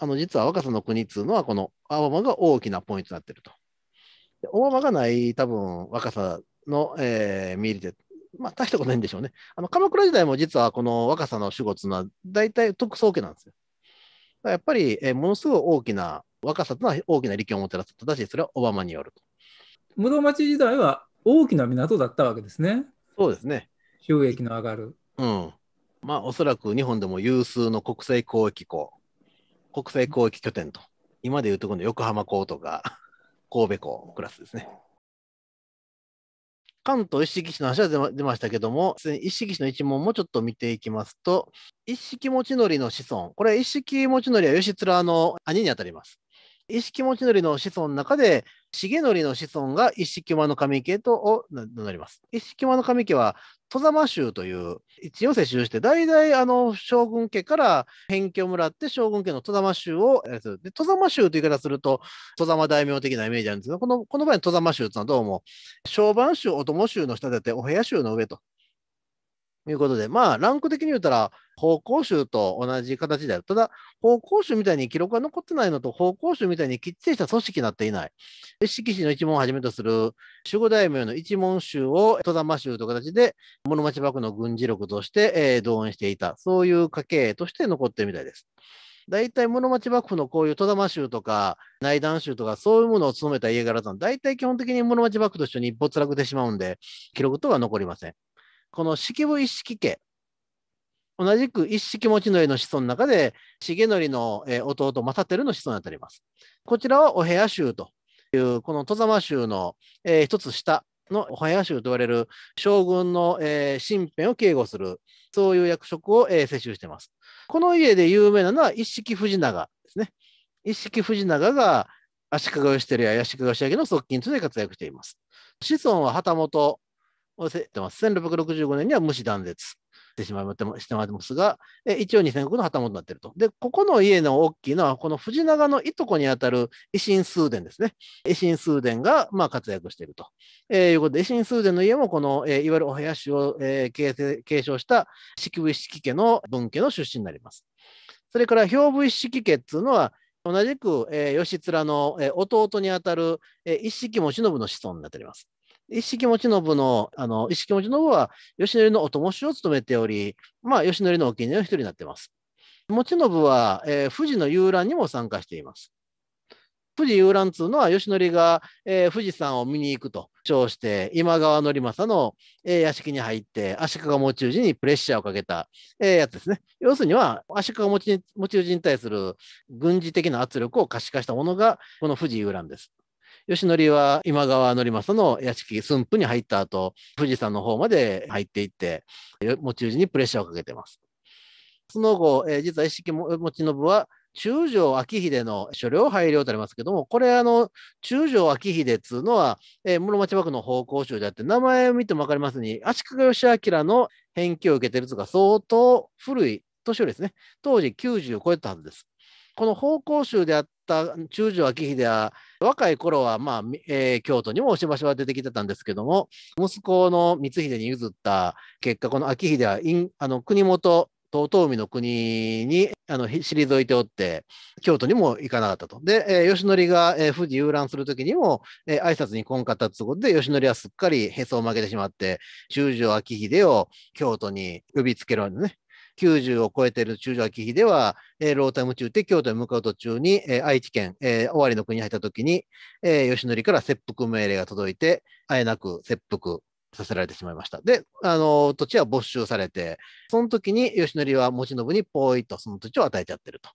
あの実は若さの国っていうのは、この青葉が大きなポイントになってると。で青葉がない多分若さの、えー、見入りで、まあ、大したことないんでしょうね。あの鎌倉時代も実はこの若さの守護っていうのは、大体特捜家なんですよ。やっぱり、えー、ものすごい大きな若さというのは大きな利権をもたらす。ただし、それはオバマによると。室町時代は大きな港だったわけですね。そうですね。収益の上がる。うん。まあ、おそらく日本でも有数の国際交易港。国際交易拠点と、今でいうとこの横浜港とか神戸港クラスですね。関東一色市の話は出ましたけども、一色市の一問もちょっと見ていきますと、一色持ちのりの子孫、これ一色持ちのりは吉面の兄にあたります。意識持ちのりの子孫の中で、重則の子孫が一色間の神家とな名乗ります。一色間の神家は、戸様衆という一応世襲して、代々あの将軍家から返家をもらって将軍家の戸様衆をやる。で、戸様衆という言い方すると、戸様大名的なイメージなんですけど、このこの場合の戸様衆というのはどうも、小番衆、お供衆の下でて、お部屋衆の上ということで、まあ、ランク的に言うたら、方向集と同じ形だよ。ただ、方向集みたいに記録が残ってないのと、方向集みたいにきっちりした組織になっていない。季市の一問をはじめとする守護大名の一門集を戸玉集という形で、室町幕府の軍事力として、えー、動員していた。そういう家系として残ってるみたいです。大体室町幕府のこういう戸玉衆とか内団衆とかそういうものを務めた家柄さん、大体基本的に室町幕府と一緒に没落してしまうんで、記録とは残りません。この式部一式家、同じく一式持ちのりの子孫の中で、重則の弟正輝の子孫にあたります。こちらはお部屋衆という、この戸様衆の、えー、一つ下のお部屋衆と言われる将軍の、えー、身辺を警護する、そういう役職を、えー、接種しています。この家で有名なのは一式藤長ですね。一式藤長が足利義輝や足利義明の側近として活躍しています。子孫は旗本忘れてます。1665年には無視断絶してしまってますが、一応2000石の旗本になっていると。で、ここの家の大きいのは、この藤長のいとこにあたる維新数殿ですね。維新数殿がまあ活躍していると、えー、いうことで、維新数殿の家も、この、えー、いわゆるお屋主を、えー、継承した式部一式家の文家の出身になります。それから、兵部一式家っていうのは、同じく、えー、義面の、えー、弟にあたる、えー、一式も忍の子孫になっております。一式持ち信の、あの、一式持ち信は、吉典のお供しを務めており、まあ、吉典のお気に入りの一人になっています。持信は、えー、富士の遊覧にも参加しています。富士遊覧というのは、吉典が、えー、富士山を見に行くと称して、今川則政の、えー、屋敷に入って、足利持ち氏にプレッシャーをかけた、えー、やつですね。要するには、足利持ち持に対する軍事的な圧力を可視化したものが、この富士遊覧です。吉典は今川範政の屋敷、駿府に入った後、富士山の方まで入っていって、持ち主にプレッシャーをかけてます。その後、えー、実は一式持ち信は、中条昭秀の所領配慮とありますけども、これ、あの、中条昭秀っついうのは、えー、室町幕府の奉公衆であって、名前を見ても分かりますに、足利義明の返記を受けてるとか、相当古い年寄りですね。当時90を超えたはずです。この奉公衆であった中条昭秀は、若い頃は、まあ、えー、京都にもしばしば出てきてたんですけども、息子の光秀に譲った結果、この秋秀は、あの、国元、東東海の国に、あの、退いておって、京都にも行かなかったと。で、えー、吉則が、えー、富士遊覧するときにも、えー、挨拶に来んかったということで、吉則はすっかりへそを曲げてしまって、中条秋秀を京都に呼びつけるわけですね。90を超えている中条昭では、えー、ロータイム中って京都へ向かう途中に、えー、愛知県、えー、尾張の国に入った時に、えー、義則から切腹命令が届いて、あえなく切腹させられてしまいました。で、あの、土地は没収されて、その時に義則は持信にぽいとその土地を与えちゃってると。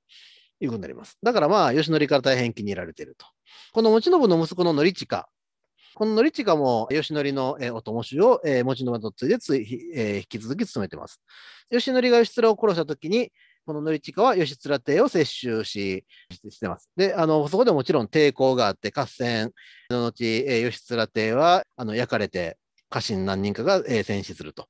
いうことになります。だからまあ、義則から大変気に入られていると。この持信の息子の則親この則近も吉則の、えのお供しを、えー、持ちの間とついでつい、えー、引き続き務めてます。吉則が吉面を殺したときに、この則近は義面帝を接収し、してます。で、あの、そこでもちろん抵抗があって、合戦の後、えー、義面帝は、あの、焼かれて、家臣何人かが、えー、戦死すると。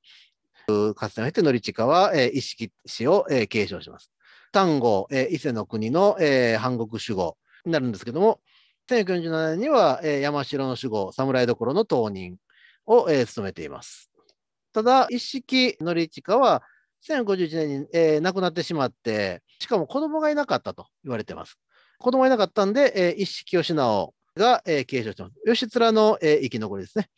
合戦を経て、則近は、えー、意識死を、えー、継承します。丹後、えー、伊勢の国の、えー、半国守護になるんですけども、1947年には、えー、山城の守護、侍どころの当人を、えー、務めています。ただ、一色則親は1051年に、えー、亡くなってしまって、しかも子供がいなかったと言われています。子供がいなかったんで、えー、一色義直が、えー、継承してます。義貫の、えー、生き残りですね。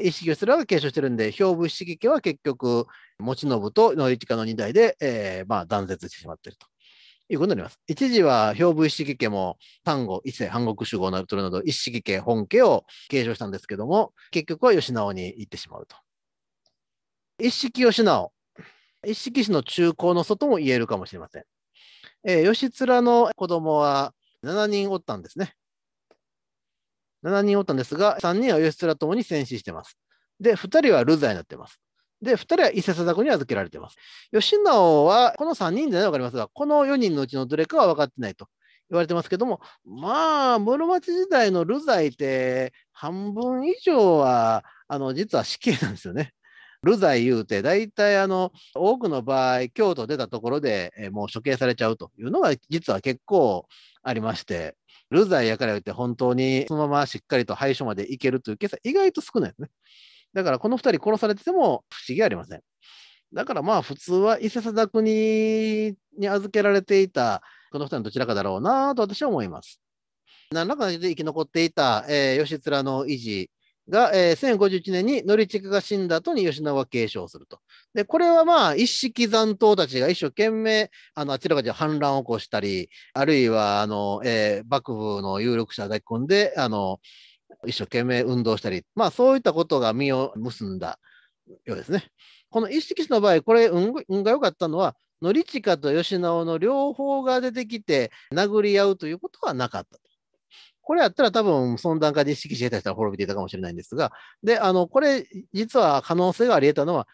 一色義貫が継承してるんで、兵部一色家は結局、持信と則親の2代で、えーまあ、断絶してしまっていると。いうことになります。一時は兵部一式家も丹後、伊勢、半国主語などなど一式家本家を継承したんですけども、結局は吉直に行ってしまうと。一式吉直。一式氏の中高の祖とも言えるかもしれません。えー、吉面の子供は7人おったんですね。7人おったんですが、3人は義面ともに戦死してます。で、2人は流罪になってます。で、2人は伊勢佐ざに預けられています。吉直は、この3人でね、分かりますが、この4人のうちのどれかは分かってないと言われてますけども、まあ、室町時代の流罪って、半分以上は、あの、実は死刑なんですよね。流罪言うて、大体あの、多くの場合、京都出たところで、えもう処刑されちゃうというのが、実は結構ありまして、流罪やから言って、本当にそのまましっかりと廃所まで行けるというケースは意外と少ないですね。だからこの2人殺されてても不思議ありません。だからまあ普通は伊勢貞国に預けられていたこの2人のどちらかだろうなと私は思います。何らかで生き残っていた、えー、義貫の維持が、えー、1051年に範親が死んだ後に吉永は継承すると。で、これはまあ、一式残党たちが一生懸命、あの、あちらかちら反乱を起こしたり、あるいは、あの、えー、幕府の有力者を抱き込んで、あの、一生懸命運動したり、まあそういったことが実を結んだようですね。この一色種の場合、これ運が良かったのは、則親と吉直の両方が出てきて殴り合うということはなかったと。これやったら多分、その段階で意識し得た人は滅びていたかもしれないんですが、で、あの、これ、実は可能性があり得たのは、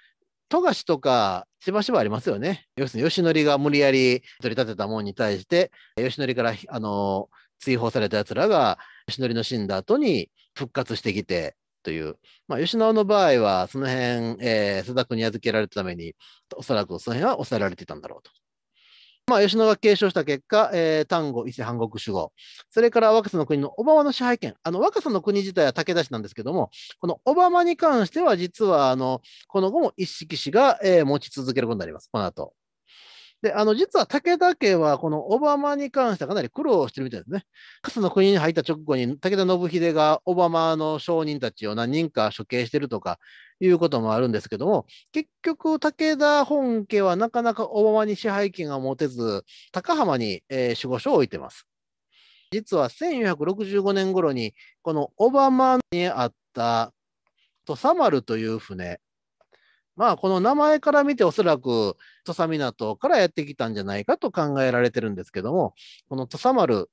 富樫とかしばしばありますよね。要するに、吉典が無理やり取り立てたものに対して、吉典から、あの、追放された奴らが、吉則の死んだ後に復活してきて、という、まあ、吉直の場合は、その辺、えー、須田君に預けられたために、おそらくその辺は抑えられていたんだろうと。まあ、吉野が継承した結果、えー、丹後、伊勢、半国、守護、それから若狭の国の小浜の支配権、あの若狭の国自体は武田氏なんですけども、この小浜に関しては、実はあのこの後も一色氏が、えー、持ち続けることになります、この後で、あの、実は武田家は、このオバマに関してはかなり苦労してるみたいですね。かつの国に入った直後に、武田信秀がオバマの商人たちを何人か処刑してるとか、いうこともあるんですけども、結局、武田本家はなかなかオバマに支配権が持てず、高浜に、えー、守護所を置いてます。実は1465年頃に、このオバマにあった土佐丸という船、まあ、この名前から見ておそらく土佐港からやってきたんじゃないかと考えられてるんですけども、この土佐丸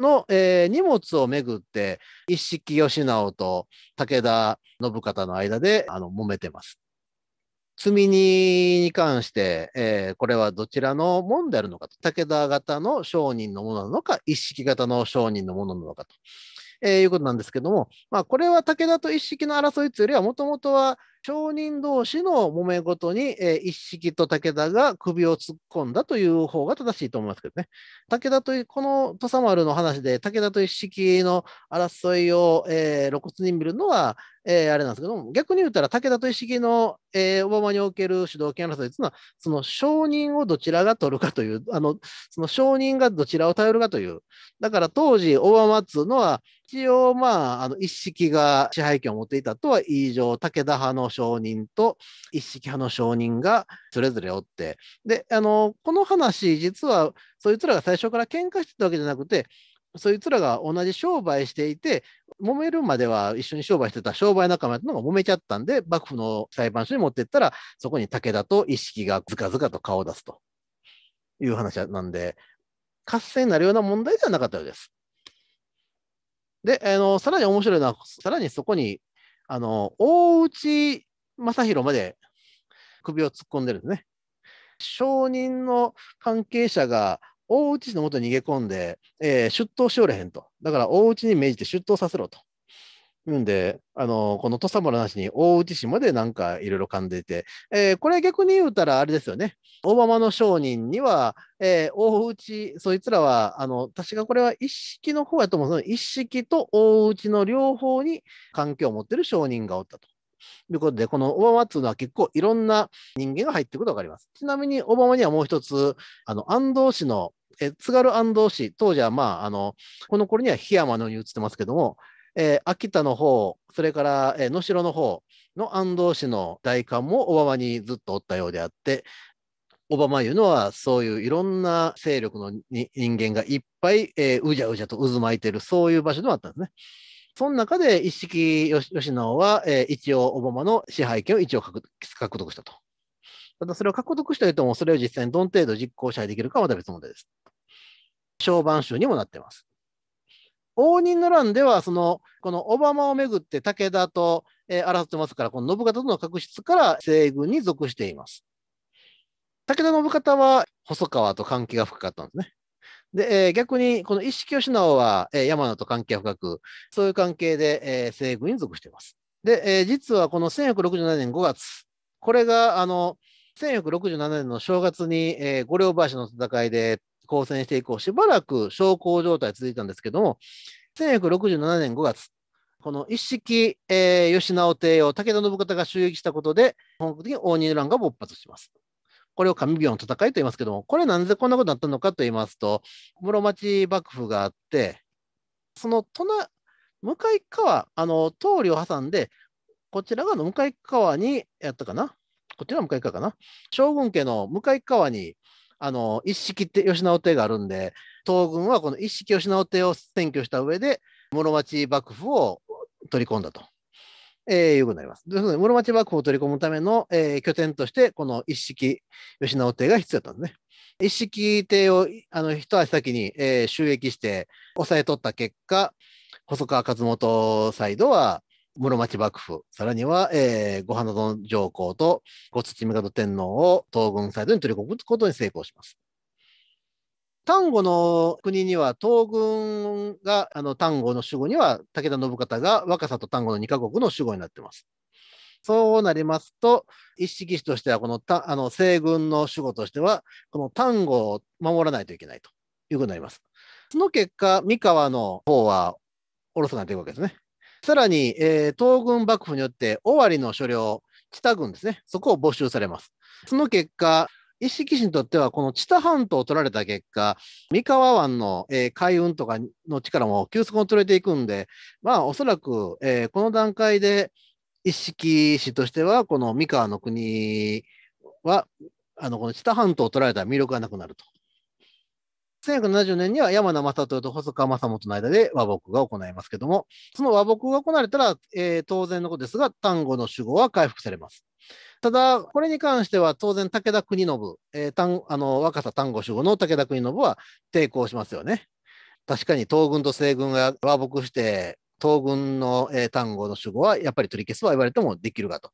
の、えー、荷物をめぐって、一式義直と武田信方の間であの揉めてます。積み荷に関して、えー、これはどちらのもんであるのかと、武田型の商人のものなのか、一式型の商人のものなのかと、えー、いうことなんですけども、まあ、これは武田と一式の争いというよりは、もともとは町人同士の揉め事に、えー、一式と武田が首を突っ込んだという方が正しいと思いますけどね。武田という、この土佐丸の話で、武田と一式の争いを、えー、露骨に見るのは、えー、あれなんですけども、逆に言ったら武田と一式の、えー、オバマにおける主導権争いというのは、その証人をどちらが取るかという、あの、その証人がどちらを頼るかという。だから当時、オバマっつうのは、一応、まあ、あの、一式が支配権を持っていたとは、以上、武田派の証人と一式派の証人がそれぞれおってであのこの話実はそいつらが最初から喧嘩してたわけじゃなくてそいつらが同じ商売していて揉めるまでは一緒に商売してた商売仲間ってのが揉めちゃったんで幕府の裁判所に持ってったらそこに武田と一式がずかずかと顔を出すという話なんで合戦になるような問題ではなかったようです。で、あの、さらに面白いのは、さらにそこにあの、大内正宏まで首を突っ込んでるんですね。証人の関係者が大内氏のもとに逃げ込んで、えー、出頭しおれへんと。だから大内に命じて出頭させろと。んで、あの、この土佐村なしに大内市までなんかいろいろ噛んでて、えー、これ逆に言うたらあれですよね。大浜の商人には、えー、大内、そいつらは、あの、確かこれは一式の方やと思うんです一式と大内の両方に環境を持ってる商人がおったと。ということで、この大浜っていうのは結構いろんな人間が入ってくることがあります。ちなみに、大浜にはもう一つ、あの、安藤氏の、え津軽安藤氏、当時はまあ、あの、この頃には檜山のに移ってますけども、えー、秋田の方、それから、えー、能代の方の安藤氏の代官も小浜にずっとおったようであって、小浜いうのはそういういろんな勢力の人間がいっぱい、えー、うじゃうじゃと渦巻いてる、そういう場所でもあったんですね。その中で一式吉野は、えー、一応小浜の支配権を一応獲得したと。ただそれを獲得したとも、それを実際にどの程度実行支配できるかはまた別問題です。小番集にもなってます。応仁の乱では、その、このオバマをめぐって武田と、えー、争ってますから、この信方との確執から西軍に属しています。武田信方は細川と関係が深かったんですね。で、えー、逆に、この一色吉直は、えー、山名と関係が深く、そういう関係で、えー、西軍に属しています。で、えー、実はこの1167年5月、これが、あの、1167年の正月に、えー、五稜橋の戦いで抗戦して以降、しばらく小康状態続いたんですけども、1 1 6 7年5月、この一式、えー、吉直帝を武田信方が襲撃したことで、本格的に応仁乱が勃発します。これを神病の戦いと言いますけども、これなぜこんなことになったのかと言いますと、室町幕府があって、その隣、向かい側、あの、通りを挟んで、こちらがの向かい側に、やったかなこちら向かい側かな将軍家の向かい側に、あの、一式って吉直手があるんで、東軍はこの一式吉直手を占拠した上で、室町幕府を取り込んだと。えー、いうことになります。ですので、室町幕府を取り込むための、えー、拠点として、この一式吉直手が必要だったんですね。一式手をあの一足先に、えー、収益して抑え取った結果、細川勝元サイドは室町幕府、さらには、えー、ご花の上皇とご土方、天皇を東軍サイドに取り込むことに成功します。丹後の国には東軍があの丹後の守護には武田信方が若さと丹後の2カ国の守護になってます。そうなりますと、一式士としてはこのたあの西軍の守護としては、この丹後を守らないといけないということになります。その結果、三河の方は下ろそになっていくわけですね。さらに、えー、東軍幕府によって尾張の所領、北軍ですね、そこを没収されます。その結果、一木氏にとっては、この知多半島を取られた結果、三河湾の、えー、海運とかの力も急速に取れていくんで、まあ、おそらく、えー、この段階で、一式氏としては、この三河の国は、あのこの知多半島を取られた魅力がなくなると。1970年には山名正豊と細川政元の間で和睦が行いますけども、その和睦が行われたら、えー、当然のことですが、丹後の守護は回復されます。ただ、これに関しては当然武田国信、えー、あの若狭丹後守護の武田国信は抵抗しますよね。確かに東軍と西軍が和睦して、東軍の、えー、丹後の守護はやっぱり取り消すは言われてもできるかと。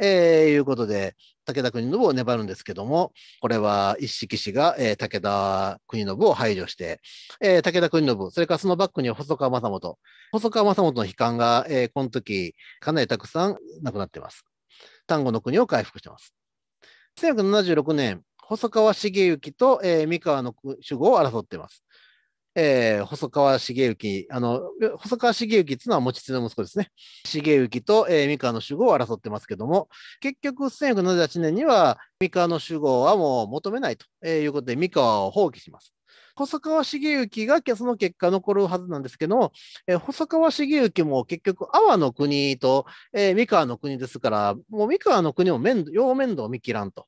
えー、いうことで、武田国信を粘るんですけども、これは一色氏が、えー、武田国信を排除して、えー、武田国信、それからそのバックには細川政元。細川政元の悲観が、えー、この時、かなりたくさん亡くなってます。丹後の国を回復してます。1976年、細川重幸と、えー、三河の守護を争っています。えー、細川茂之、あの、細川茂之っていうのは持ちつの息子ですね。茂之と、えー、三河の守護を争ってますけども、結局1 1 7 8年には三河の守護はもう求めないと、いうことで三河を放棄します。細川茂之がその結果残るはずなんですけども、えー、細川茂之も結局、阿波の国と、えー、三河の国ですから、もう三河の国も面両面倒見切らんと。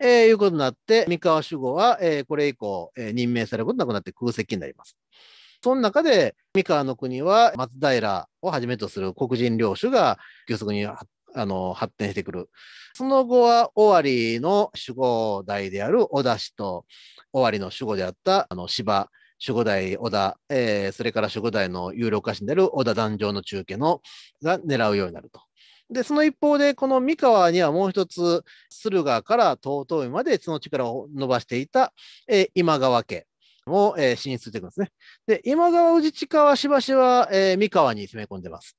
えー、いうことになって、三河守護は、えー、これ以降、えー、任命されることなくなって空席になります。その中で、三河の国は松平をはじめとする黒人領主が急速にあの発展してくる。その後は尾張の守護代である織田氏と尾張の守護であったあの芝守護代織田、えー、それから守護代の有力家臣である織田壇上の中家のが狙うようになると。で、その一方で、この三河にはもう一つ、駿河から遠江までその力を伸ばしていた、えー、今川家も、えー、進出していくんですね。で、今川氏近はしばしば、えー、三河に攻め込んでます。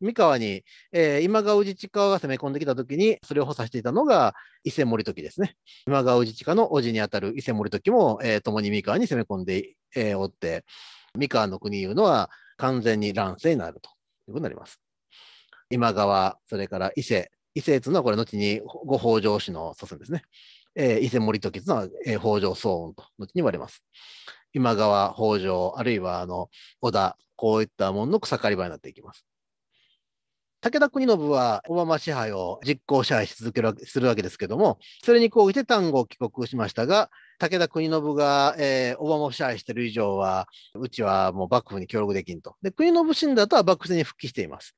三河に、えー、今川氏親が攻め込んできたときに、それを補佐していたのが伊勢森時ですね。今川氏近の叔父にあたる伊勢森時も、えー、共に三河に攻め込んで、えー、おって、三河の国いうのは完全に乱世になるということになります。今川、それから伊勢、伊勢というのはこれ後にご北条氏の祖先ですね。えー、伊勢森時というのは、えー、北条早雲と後に言われます。今川、北条、あるいはあの織田、こういったものの草刈り場になっていきます。武田国信は小浜支配を実行支配し続けるするわけですけども、それに抗議して単語を帰国しましたが、武田国信が、えー、小浜を支配している以上は、うちはもう幕府に協力できんと。で、国信死んだ後は幕府に復帰しています。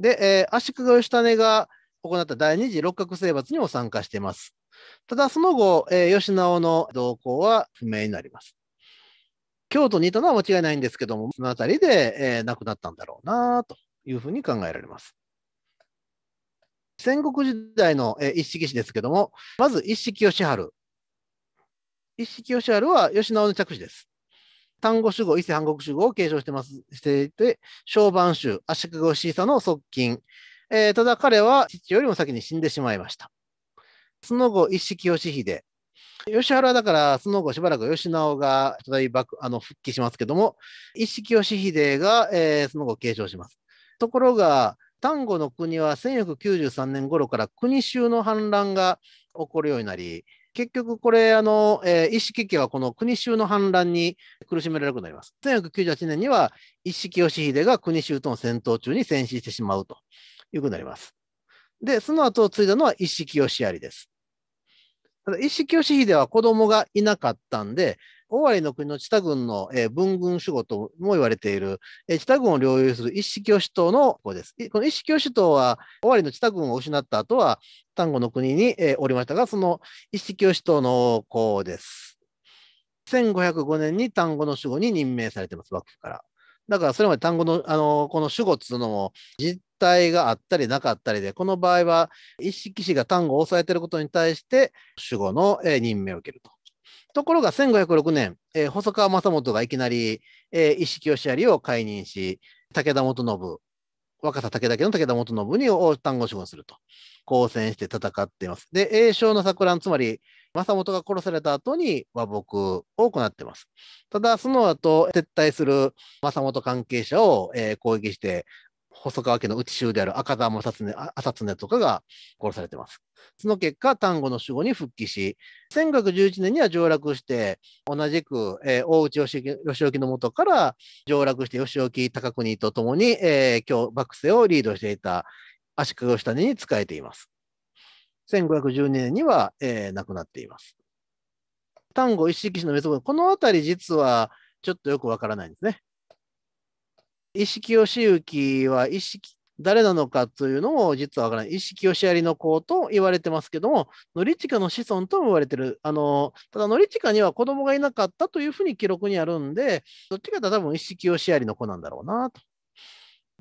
で、えー、足利義種が行った第二次六角征伐にも参加しています。ただ、その後、えー、吉直の動向は不明になります。京都にいたのは間違いないんですけども、その辺りで、えー、亡くなったんだろうなというふうに考えられます。戦国時代の、えー、一色氏ですけども、まず一色義春。一色義春は吉直の着手です。単語主語、伊勢反国主語を継承してます、していて、小番衆、足利義ーの側近。えー、ただ彼は父よりも先に死んでしまいました。その後、一色義秀。吉原だから、その後しばらく吉直が再びあの復帰しますけども、一色義秀が、えー、その後継承します。ところが、丹後の国は1193年頃から国衆の反乱が起こるようになり、結局これ、あの、えー、一式家はこの国衆の反乱に苦しめられなくなります。1998年には一式義秀が国衆との戦闘中に戦死してしまうということになります。で、その後を継いだのは一式義有です。ただ、一式義秀は子供がいなかったんで、尾張の国の知多郡の、えー、文軍守護とも言われている、えー、知多郡を領有する一色教主党の子です。この一色教主党は、尾張の知多郡を失った後は、丹後の国に、えー、おりましたが、その一色教主党の子です。1505年に丹後の守護に任命されてます、幕府から。だからそれまで単語の、あの、この守護っていうのも実態があったりなかったりで、この場合は一騎士が単語を抑えていることに対して守護の任命を受けると。ところが1506年、えー、細川正元がいきなり、えー、一式義有を解任し、武田元信、若狭武田家の武田元信にを単語主軍すると。交戦して戦っています。で、栄翔の桜乱、つまり、正元が殺された後に和睦を行っています。ただ、その後、撤退する正元関係者を、えー、攻撃して、細川家の内衆である赤沢正恒朝常とかが殺されてます。その結果、丹後の守護に復帰し、1 5 1 1年には上洛して、同じく、えー、大内義行のもとから上洛して義行高国と共に、えー、今日幕政をリードしていた足利義谷に仕えています。1512年には、えー、亡くなっています。丹後一色氏の滅亡、この辺り実はちょっとよくわからないんですね。石清義行は意識誰なのかというのも実はわからない。石清有の子と言われてますけども、典親の子孫とも言われてる。あの、ただ典親には子供がいなかったというふうに記録にあるんで、どっちかと多分石清有の子なんだろうなと。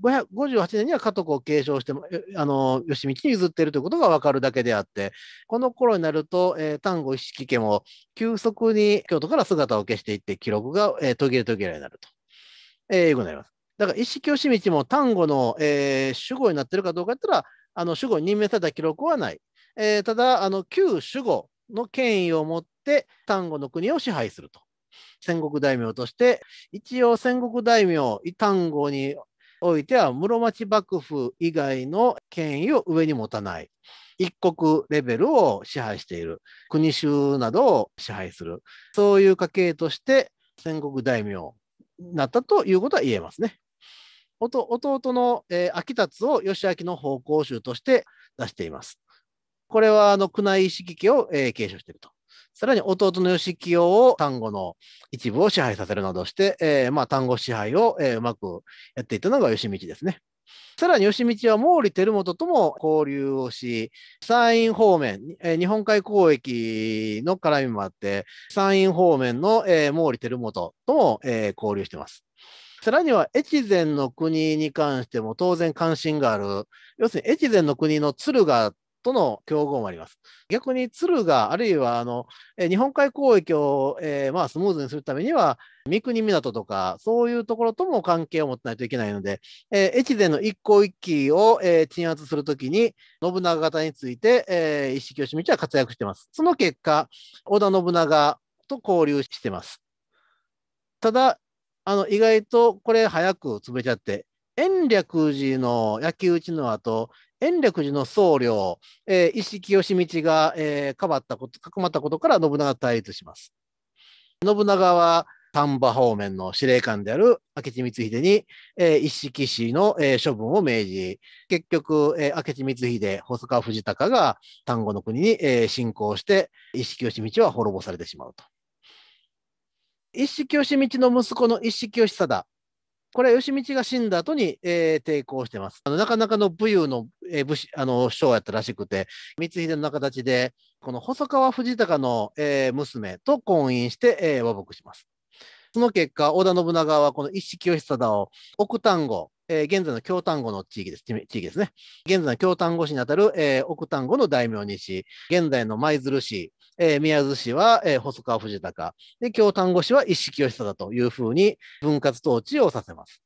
58年には家督を継承して、あの、義道に譲っているということがわかるだけであって、この頃になると、えー、丹後一色家も急速に京都から姿を消していって記録が、えー、途切れ途切れになると、えー、いうことになります。だから、一清道も単語の、えー、主語になってるかどうかやったら、あの主語に任命された記録はない。えー、ただ、あの旧主語の権威を持って、単語の国を支配すると。戦国大名として、一応戦国大名、単語においては、室町幕府以外の権威を上に持たない。一国レベルを支配している。国衆などを支配する。そういう家系として、戦国大名になったということは言えますね。弟の、えー、秋達を義明の奉公衆として出しています。これは、あの、宮内意識家を、えー、継承していると。さらに弟の義清を単語の一部を支配させるなどして、えー、まあ、単語支配を、えー、うまくやっていたのが義道ですね。さらに義道は毛利輝元とも交流をし、山陰方面、えー、日本海交易の絡みもあって、山陰方面の、えー、毛利輝元とも、えー、交流しています。さらには越前の国に関しても当然関心がある。要するに越前の国の敦賀との競合もあります。逆に敦賀、あるいはあの日本海交易を、えー、まあ、スムーズにするためには、三国港とか、そういうところとも関係を持ってないといけないので、えー、越前の一向一揆を、えー、鎮圧するときに、信長方について、えー、一式義満は活躍しています。その結果、織田信長と交流しています。ただ、あの、意外とこれ早く潰れちゃって、延暦寺の焼き討ちの後、延暦寺の僧侶、えー、石清道が、えー、かばったこと、かくまったことから信長対立します。信長は丹波方面の司令官である明智光秀に、えー、一色氏の、えー、処分を命じ、結局、えー、明智光秀、細川藤孝が丹後の国に、えー、侵攻して、一式義道は滅ぼされてしまうと。一色義道の息子の一色義貞。これは義道が死んだ後に、えー、抵抗してます。あのなかなかの武勇の,、えー、武士あの将やったらしくて、光秀の形で、この細川藤孝の、えー、娘と婚姻して、えー、和睦します。その結果、織田信長はこの一色義貞を奥丹後、えー、現在の京丹後の地域です地域ですね。現在の京丹後市にあたる、えー、奥丹後の大名西市、現在の舞鶴市、えー、宮津市は、えー、細川藤高、で京丹後市は一色吉だというふうに分割統治をさせます。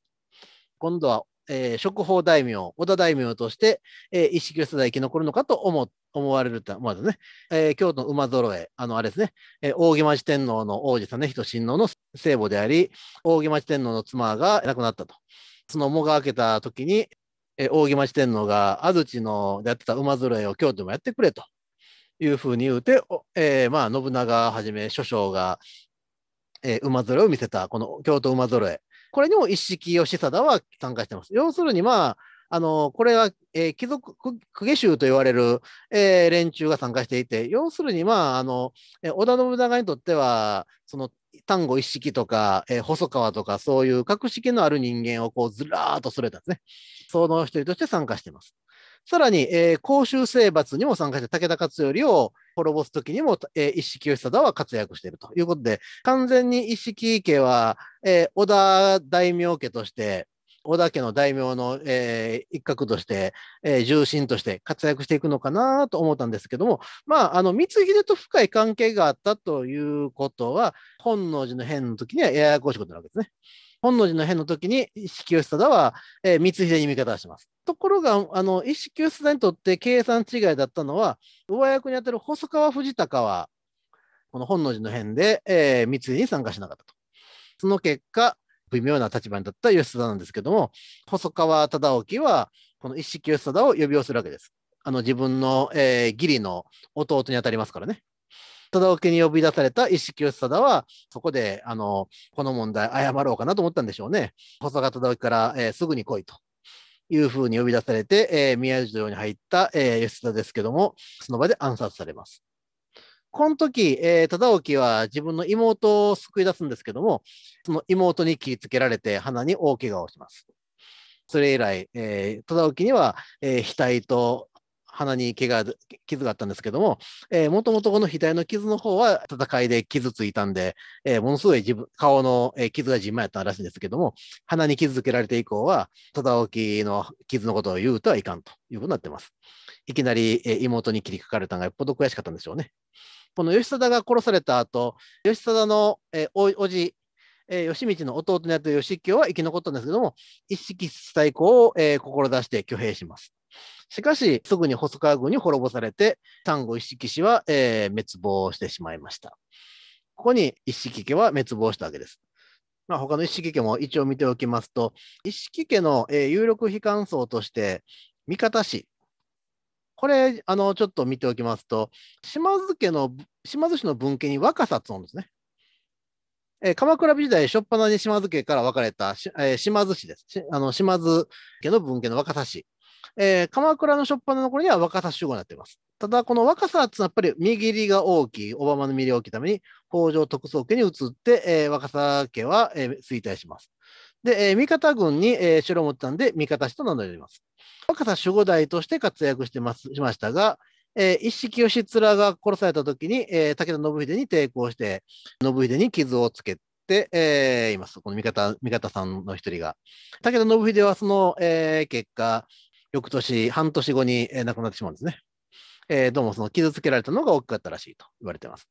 今度は、えー、職法大名、織田大名として、えー、一色吉が生き残るのかと思思われるとまずね、えー、京都の馬揃え、あのあれですね、えー、町天皇の王子さね、人親王の聖母であり、大木町天皇の妻が亡くなったと。その喪が開けた時に、え扇町天皇が安土のやってた馬揃えを京都もやってくれというふうに言うて、えー、まあ信長はじめ諸将が、えー、馬揃えを見せたこの京都馬揃え。これにも一式義貞は参加してます要するにまああのこれは、えー、貴族公家衆と言われる、え連中が参加していて要するにまああの織田信長にとってはその単語一式とか、えー、細川とか、そういう格式のある人間をこうずらーっとそれたんですね。その一人として参加しています。さらに、えー、公衆征伐にも参加して武田勝頼を滅ぼすときにも、えー、一式義貞は活躍しているということで、完全に一式家は、えー、織田大名家として、織田家の大名の、えー、一角として、えー、重臣として活躍していくのかなと思ったんですけども、まあ、あの光秀と深い関係があったということは、本能寺の変の時にはややこしいことなわけですね。本能寺の変の時に石清貞は、えー、光秀に味方をします。ところが、あの石清貞にとって計算違いだったのは、上役にあたる細川藤孝は、この本能寺の変で、えー、三井に参加しなかったと。その結果、微妙な立場に立った義貞なんですけども、細川忠興は、この一色義貞を呼び寄せるわけです。あの自分の、えー、義理の弟に当たりますからね。忠興に呼び出された一色義貞は、そこであのこの問題、謝ろうかなと思ったんでしょうね。細川忠興から、えー、すぐに来いと。いうふうに呼び出されて、えー、宮城城に入った、えー、吉田ですけども、その場で暗殺されます。この時、えー、忠興は自分の妹を救い出すんですけども、その妹に切りつけられて鼻に大怪我をします。それ以来、えー、忠興には、えー、額と鼻に怪我、傷があったんですけども、えー、もともとこの額の傷の方は戦いで傷ついたんで、えー、ものすごい自分、顔の、え傷が自慢やったらしいんですけども、鼻に傷つけられて以降は、忠興の傷のことを言うとはいかんということになってます。いきなり、え妹に切りかかれたのがよっぽど悔しかったんでしょうね。この義貞が殺された後、義貞の、えー、おおじ、えー、義道の弟のやつ義清は生き残ったんですけども、一式再興を、えー、志して挙兵します。しかし、すぐに細川軍に滅ぼされて、丹後一式氏は、えー、滅亡してしまいました。ここに一式家は滅亡したわけです。まあ、他の一式家も一応見ておきますと、一式家の、えー、有力非官層として、三方氏、これ、あの、ちょっと見ておきますと、島津家の、島津氏の文家に若さつおんですね。え鎌倉時代、初っ端に島津家から分かれた、えー、島津氏です。あの島津家の文家の若狭氏。えー、鎌倉の初っ端の頃には若狭主語になっています。ただ、この若狭ってのはやっぱり右切りが大きい、小浜の身りが大きいために、北条特捜家に移って、えー、若狭家は、え衰退します。で、えー、味方軍に、えー、城を持ったんで、味方氏と名乗ります。若さ守護代として活躍してますしましたが、えー、一式義面が殺された時に、えー、武田信秀に抵抗して、信秀に傷をつけて、えー、います。この味方、味方さんの一人が。武田信秀はその、えー、結果、翌年、半年後に、えー、亡くなってしまうんですね。えー、どうもその傷つけられたのが大きかったらしいと言われてます。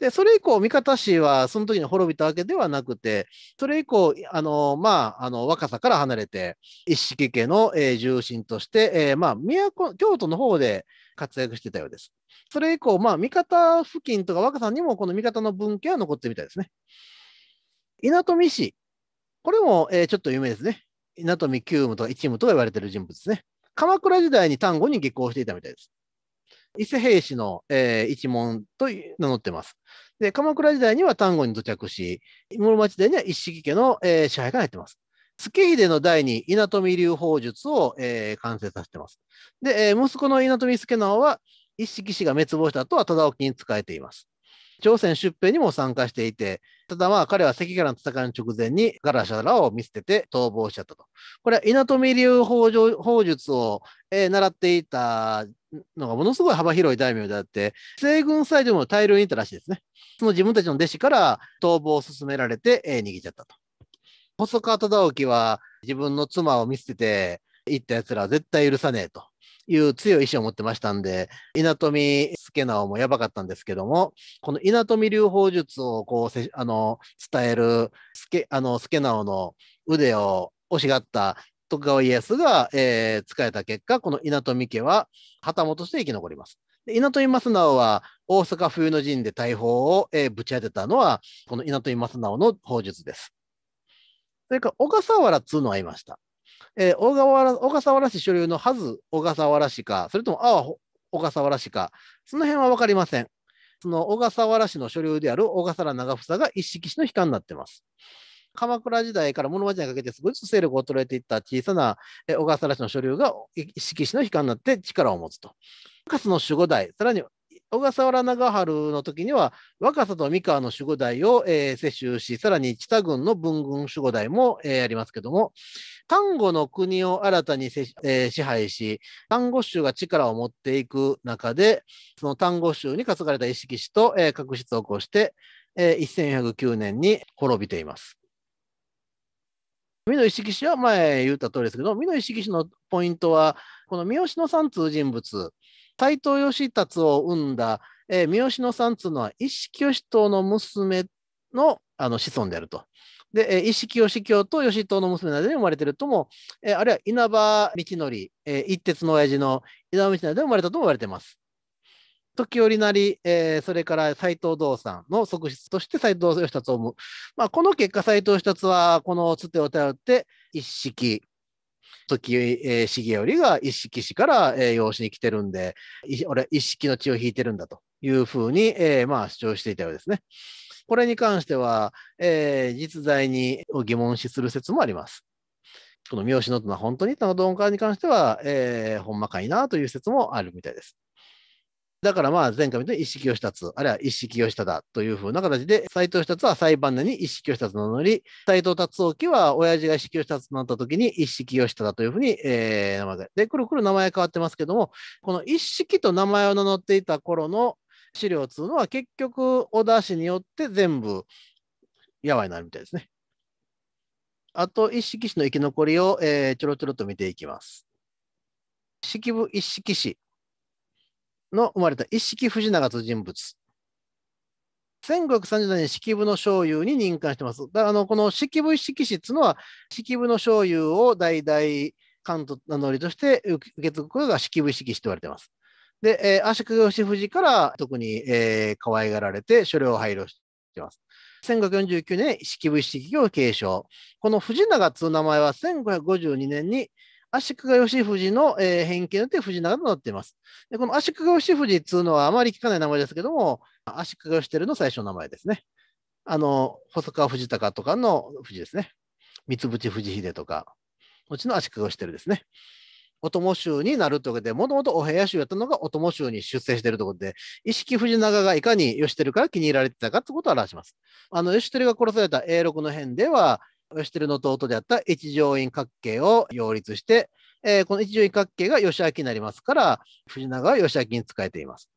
で、それ以降、三方氏はその時に滅びたわけではなくて、それ以降、あの、まあ、あの、若さから離れて、一式家の、えー、重臣として、えー、まあ、都、京都の方で活躍してたようです。それ以降、まあ、三方付近とか若さにも、この三方の文献は残ってみたいですね。稲富氏。これも、えー、ちょっと有名ですね。稲富九夢とか一夢とか言われてる人物ですね。鎌倉時代に丹後に下校していたみたいです。伊勢平氏の、えー、一門と名乗ってます。で、鎌倉時代には丹後に土着し、室町時代には一式家の、えー、支配が入ってます。月秀の代に稲富流法術を、えー、完成させてます。で、えー、息子の稲富助直は、一色氏が滅亡した後は忠興に仕えています。朝鮮出兵にも参加していて、ただまあ彼は関ヶ原の戦いの直前にガラシャラを見捨てて逃亡しちゃったと。これは稲富流法術を、えー、習っていたのがものすごい幅広い大名であって、西軍最でも大量にいたらしいですね。その自分たちの弟子から逃亡を進められて、えー、逃げちゃったと。細川忠興は自分の妻を見捨てて行った奴らは絶対許さねえという強い意志を持ってましたんで、稲富助直もやばかったんですけども、この稲富流法術をこうあの伝える助あの助直の腕を惜しがった徳川家康が、えー、仕えた結果、この稲富家は旗本として生き残ります。稲富正直は大阪冬の陣で大砲を、えー、ぶち当てたのは、この稲富正直の砲術です。それから小笠原うのがいました。えー、小笠原市所有のはず小笠原市か、それとも阿小笠原市か、その辺は分かりません。その小笠原市の所有である小笠原長房が一色氏の悲観になってます。鎌倉時代から室町にかけて少しずつ勢力を衰えていった小さな小笠原氏の所有が色紙の悲観になって力を持つと。若狭の守護代、さらに小笠原長春の時には若狭と三河の守護代を、えー、接収し、さらに知多軍の文軍守護代も、えー、ありますけども、丹後の国を新たに、えー、支配し、丹後州が力を持っていく中で、その丹後州に担がれた意識士と、えー、確執を起こして、えー、1409年に滅びています。美濃石騎氏は前言った通りですけど、美濃石騎氏のポイントは、この三好の三通人物、斎藤義達を生んだ、えー、三好の三通のは、色義党の娘のあの子孫であると。で、えー、石教と義党の娘などで生まれてるとも、えー、あるいは稲葉道則、えー、一徹の親父の稲葉道則で生まれたとも言われています。時折なり、えー、それから斎藤道さんの側室として斎藤義達を生む。まあ、この結果、斎藤義達はこのつてを頼って、一式、時、え重頼が一式氏から、養子に来てるんで、俺一式の血を引いてるんだというふうに、えー、まあ、主張していたようですね。これに関しては、えー、実在に疑問視する説もあります。この三好の殿は本当に言ったの鈍感に関しては、えー、ほんまかいなという説もあるみたいです。だからまあ前回見たいに一式義達、あるいは一式ただというふうな形で、斎藤たつは裁判年に一式たつ名乗り、斎藤達夫家は親父が一式たつとなった時に一式ただというふうに、えー、名前で。で、くるくる名前変わってますけども、この一式と名前を名乗っていた頃の資料というのは結局、小田氏によって全部、やわになるみたいですね。あと、一式氏の生き残りを、えー、ちょろちょろと見ていきます。式部一式氏の生まれた一式藤永と人物。1530年に式部の醤油に任官してます。だあのこの式部一式師っていうのは、式部の醤油を代々関東のりとして受け継ぐことが式部一式師と言われてます。で、えー、足利義藤から特に、えー、可愛がられて所領を配慮してます。1549年、式部一式を継承。この藤永という名前は1552年に圧縮が吉の、えー、変形によって藤長となっています。でこの圧縮が吉っていうのはあまり聞かない名前ですけども、足利義輝の最初の名前ですね。あの、細川藤隆とかの藤ですね。三淵藤秀とか、っちの足利義輝ですね。お供衆になるというわけで、もともとお部屋衆やったのがお供衆に出世しているということで、意識藤長がいかに義輝から気に入られてたかということを表します。あの、義輝が殺された永禄の変では、義輝の弟であった一条院角形を擁立して、えー、この一条院角形が義明になりますから、藤永は義明に仕えています。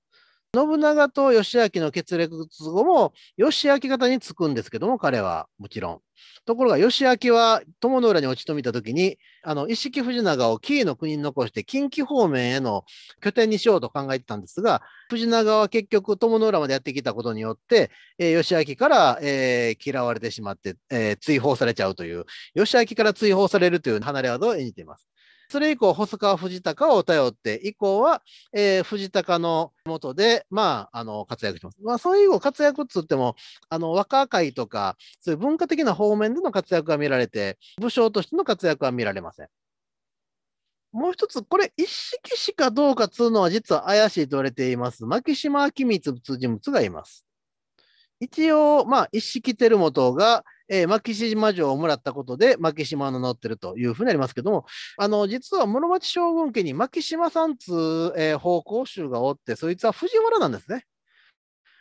信長と義明の決裂後も、義明方につくんですけども、彼はもちろん。ところが、義明は友の浦に落ちとみた時に、あの、一式藤長を紀伊の国に残して、近畿方面への拠点にしようと考えてたんですが、藤長は結局、友の浦までやってきたことによって、えー、義明から、えー、嫌われてしまって、えー、追放されちゃうという、義明から追放されるという離れ技を演じています。それ以降、細川藤孝を頼って、以降は、えー、藤孝の元で、まあ、あの、活躍します。まあ、そういう以後、活躍っつっても、あの、和歌会とか、そういう文化的な方面での活躍が見られて、武将としての活躍は見られません。もう一つ、これ、一式しかどうかつうのは実は怪しいと言われています。牧島明光通人物がいます。一応、まあ、一式輝元が、えー、牧島城をもらったことで、牧島の乗ってるというふうになりますけども、あの、実は室町将軍家に牧島三通、えー、奉公衆がおって、そいつは藤原なんですね。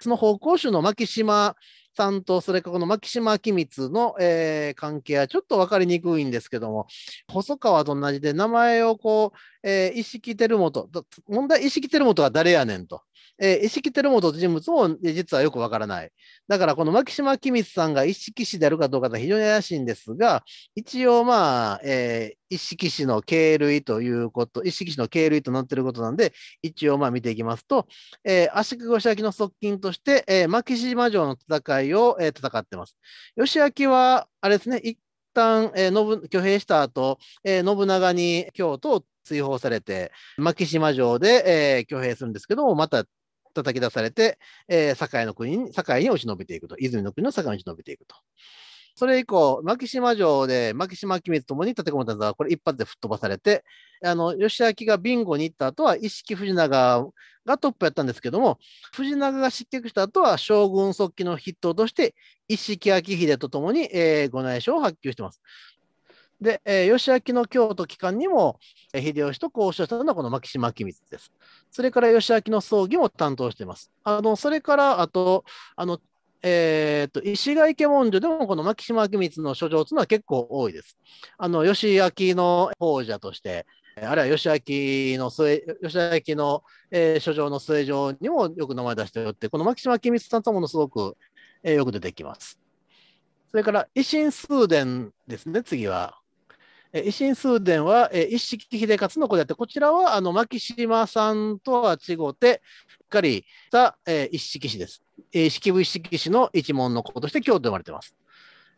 その奉公衆の牧島さんと、それからこの牧島明光の、えー、関係はちょっと分かりにくいんですけども、細川と同じで名前をこう、えー、テルモ元、問題、石木輝元が誰やねんと。えー、石木輝元と人物も実はよくわからない。だからこの牧島公光さんが石木氏であるかどうかは非常に怪しいんですが、一応まあ、えー、石木氏の経類ということ、石木氏の経類となっていることなんで、一応まあ見ていきますと、えー、足利義明の側近として、えー、牧島城の戦いを、えー、戦ってます。義明は、あれですね、一旦、えー、挙兵した後、えー、信長に京都を追放されて、牧島城で、えー、挙兵するんですけども、また叩き出されて、えー、堺の国に、堺に落ち延びていくと、泉の国の堺に落ち延びていくと。それ以降、牧島城で牧島君ともに立てこもったんだこれ一発で吹っ飛ばされて、あの、吉明がビンゴに行った後は、一式藤永がトップやったんですけども、藤永が失脚した後は、将軍側近の筆頭として、一式昭秀とともに、えー、ご内緒を発給してます。で、えー、義明の京都期間にも、えー、秀吉と交渉したのはこの牧島明光です。それから義明の葬儀も担当しています。あの、それから、あと、あの、えーと、石垣文書でもこの牧島明光の書状というのは結構多いです。あの義明の王者として、あるいは義明の末吉明の、えー、書状の末状にもよく名前出しておって、この牧島明光さんとものすごく、えー、よく出てきます。それから維新数伝ですね、次は。え維新数伝は、えー、一色秀勝の子であって、こちらはあの牧島さんとは違って、しっかりした、えー、一色氏です。え式部一式氏の一門の子として京都で生まれてます。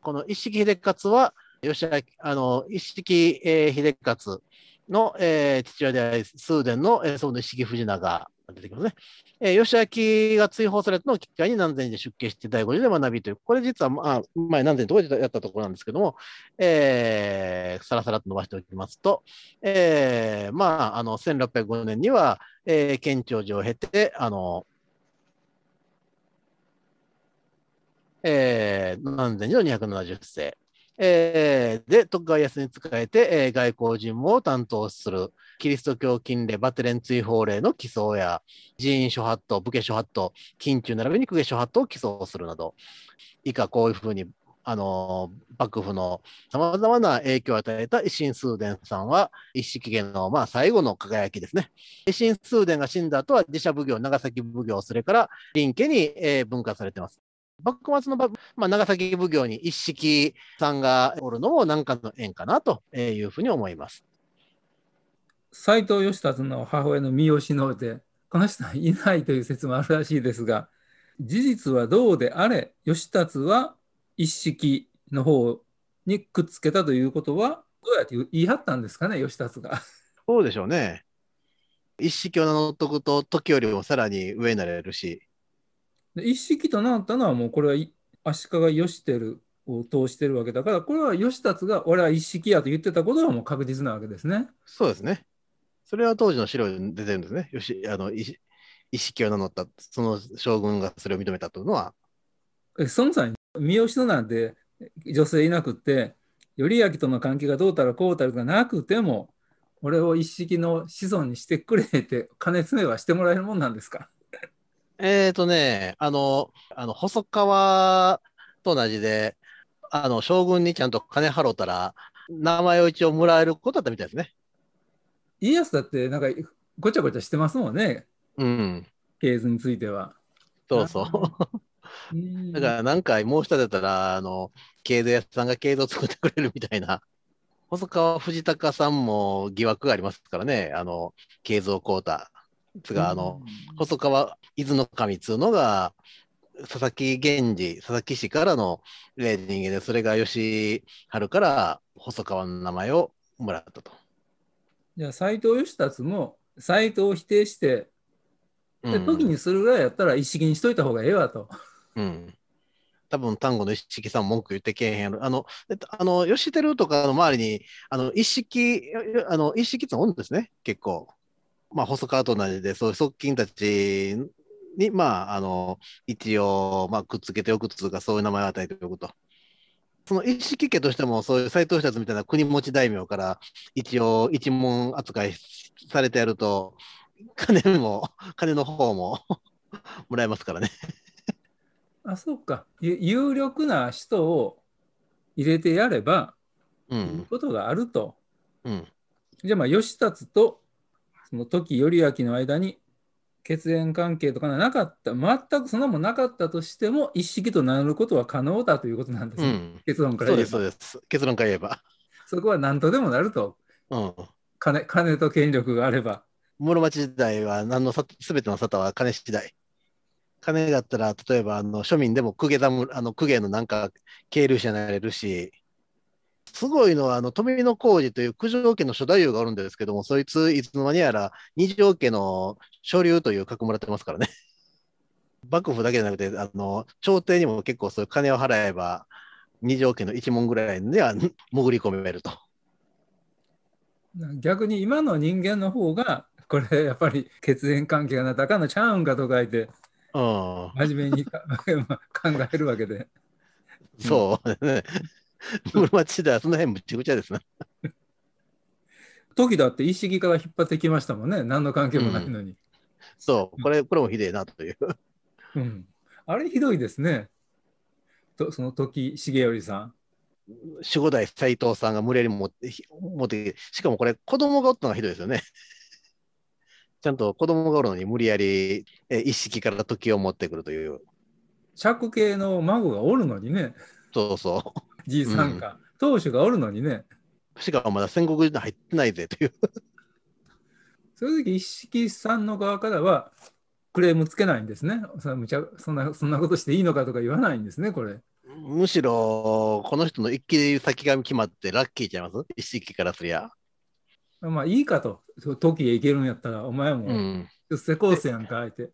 この一式秀勝は、吉明、あの、一式、えー、秀勝の、えー、父親であり、スーデンの、えー、その一式藤永が出てきますね。えー、吉明が追放されたのをきっかに南禅寺で出家して第五次で学びという、これ実は、まあ、前南禅寺どうやったところなんですけども、えー、さらさらと伸ばしておきますと、えー、まあ、あの、1605年には、えー、県庁寺を経て、あの、えー、寺の270世。で、徳川家康に仕えて、えー、外交尋問を担当する、キリスト教禁令、バテレン追放令の起草や、寺院諸法と武家諸法と、近中並びに公家諸法度を起草するなど、以下こういうふうに、あの幕府のさまざまな影響を与えた維新数伝さんは、一式家の、まあ、最後の輝きですね。維新数伝が死んだ後は、寺社奉行、長崎奉行、それから林家に、えー、分化されています。幕末の、まあ、長崎奉行に一式さんがおるのも何かの縁かなというふうに思います。斎藤義達の母親の三好のでこの人はいないという説もあるらしいですが事実はどうであれ義達は一式の方にくっつけたということはどうやって言い張ったんですかね義達が。そうでしょうね。一式を名乗っとくと時よりもさらに上になれるしで一式となったのはもうこれは足利義輝を通してるわけだからこれは義達が俺は一式やと言ってたことはもう確実なわけですね。そうですね。それは当時の資料に出てるんですね。よしあの一式を名乗ったその将軍がそれを認めたというのは。えそもそも三好なんて女性いなくて頼明との関係がどうたらこうたるがなくても俺を一式の子孫にしてくれって金詰めはしてもらえるもんなんですかえっ、ー、とね、あの、あの細川と同じで、あの将軍にちゃんと金払ったら、名前を一応もらえることだったみたいですね。家康だって、なんかごちゃごちゃしてますもんね、うん、系図については。そうそう。だから何回申し立てたら、あの、系図屋さんが系図を作ってくれるみたいな。細川藤隆さんも疑惑がありますからね、あの、をこうた。つが、あの、細川伊豆の神っつうのが、佐々木源氏、佐々木氏からのレ人で、それが吉春から細川の名前をもらったと。じゃあ、斎藤義達も斎藤を否定して、で時にするぐらいやったら一式にしといた方がええわと。うん。多分単語の一式さん文句言ってけえへんやろ。あの、あの、吉輝とかの周りに、あの、一式、あの、一式っておるんですね、結構。まあ、細川と同じで、そういう側近たちに、まあ、あの一応、まあ、くっつけておくというか、そういう名前を与えておくと。その意識家としても、そういう斎藤久みたいな国持ち大名から一応一門扱いされてやると、金も、金の方ももらえますからねあ、そうか。有力な人を入れてやれば、うん、ことがあると。うん、じゃあ、まあ、義達とその時頼りの間に血縁関係とかなかった、全くそんなもなかったとしても、一式と名乗ることは可能だということなんですね、うん、結論から言えば。そうです、結論から言えば。そこは何とでもなると、うん、金金と権力があれば。室町時代は何のすべての沙汰は金次第。金があったら、例えばあの庶民でも公家だあの公家のなんか経営者になれるし、すごいのは、あの、富野浩二という九条家の初代夫がおるんですけども、そいつ、いつの間にやら、二条家の所流という格もらってますからね。幕府だけじゃなくて、あの、朝廷にも結構そういう金を払えば、二条家の一門ぐらいでは潜り込めると。逆に今の人間の方が、これやっぱり血縁関係がなたかのちゃうんかと書いて、真面目に 考えるわけで。そうね。室町時代その辺むちゃくちゃですな。時だって一式から引っ張ってきましたもんね。何の関係もないのに。うん、そう、これ、これもひでえなという。うん。あれひどいですね。とその時重頼さん。守護代斎藤さんが無理やり持って持ってしかもこれ子供がおったのがひどいですよね。ちゃんと子供がおるのに無理やり一式から時を持ってくるという。尺系の孫がおるのにね。そうそう。さんか、当主がおるのにね。しかもまだ戦国時代入ってないぜという。そういう時、一色さんの側からは、クレームつけないんですね。そむちゃそんなそんなことしていいのかとか言わないんですね、これ。むしろ、この人の一気で先が決まってラッキーちゃいます一式からすりゃ。まあいいかと、時へ行けるんやったら、お前も出世コースやんか、相手、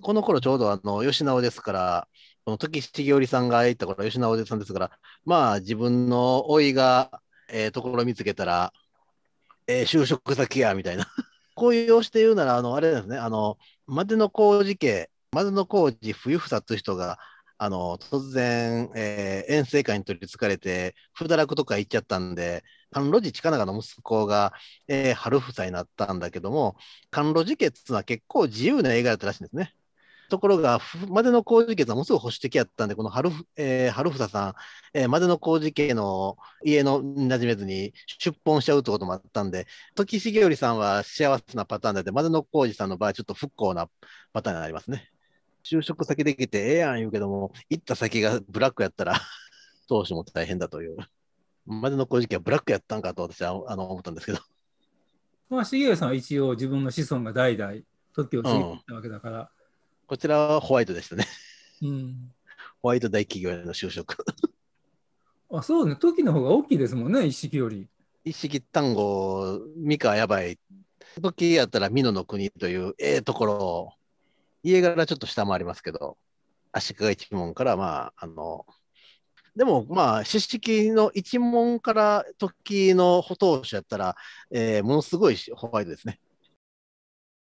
この頃ちょうどあの吉直ですから、この時重織さんが言ったこれ吉直さんですから、まあ自分の老いが、えー、ところ見つけたら、えー、就職先や、みたいな。こういう用しで言うなら、あの、あれですね、あの、松野浩二家、松野浩二冬房という人が、あの、突然、えー、遠征会に取りつかれて、だ堕落とか行っちゃったんで、甘露寺近長の息子が、えー、春房になったんだけども、甘露寺家っていうのは結構自由な映画だったらしいんですね。ところが、までの工事家はものすごい保守的やったんで、この春,、えー、春房さん、えー、までの工事家の家の馴染めずに出奔しちゃうってこともあったんで、時重織さんは幸せなパターンで、までの工事さんの場合、ちょっと不幸なパターンになりますね。就職先できてええやん言うけども、行った先がブラックやったら、当初も大変だという。までの工事家はブラックやったんかと私はあの思ったんですけど。まあ、重さんは一応自分の子孫が代々時を過ぎたわけだから、こちらはホワイトでしたね。うん、ホワイト大企業への就職あ、そうね。時の方が大きいですもんね、一式より。一式単語、ミカやばい。時やったら美濃の国というええところを、家柄ちょっと下回りますけど、足利一門から、まあ、あの、でもまあ、出式の一門から時の補当主やったら、えー、ものすごいホワイトですね。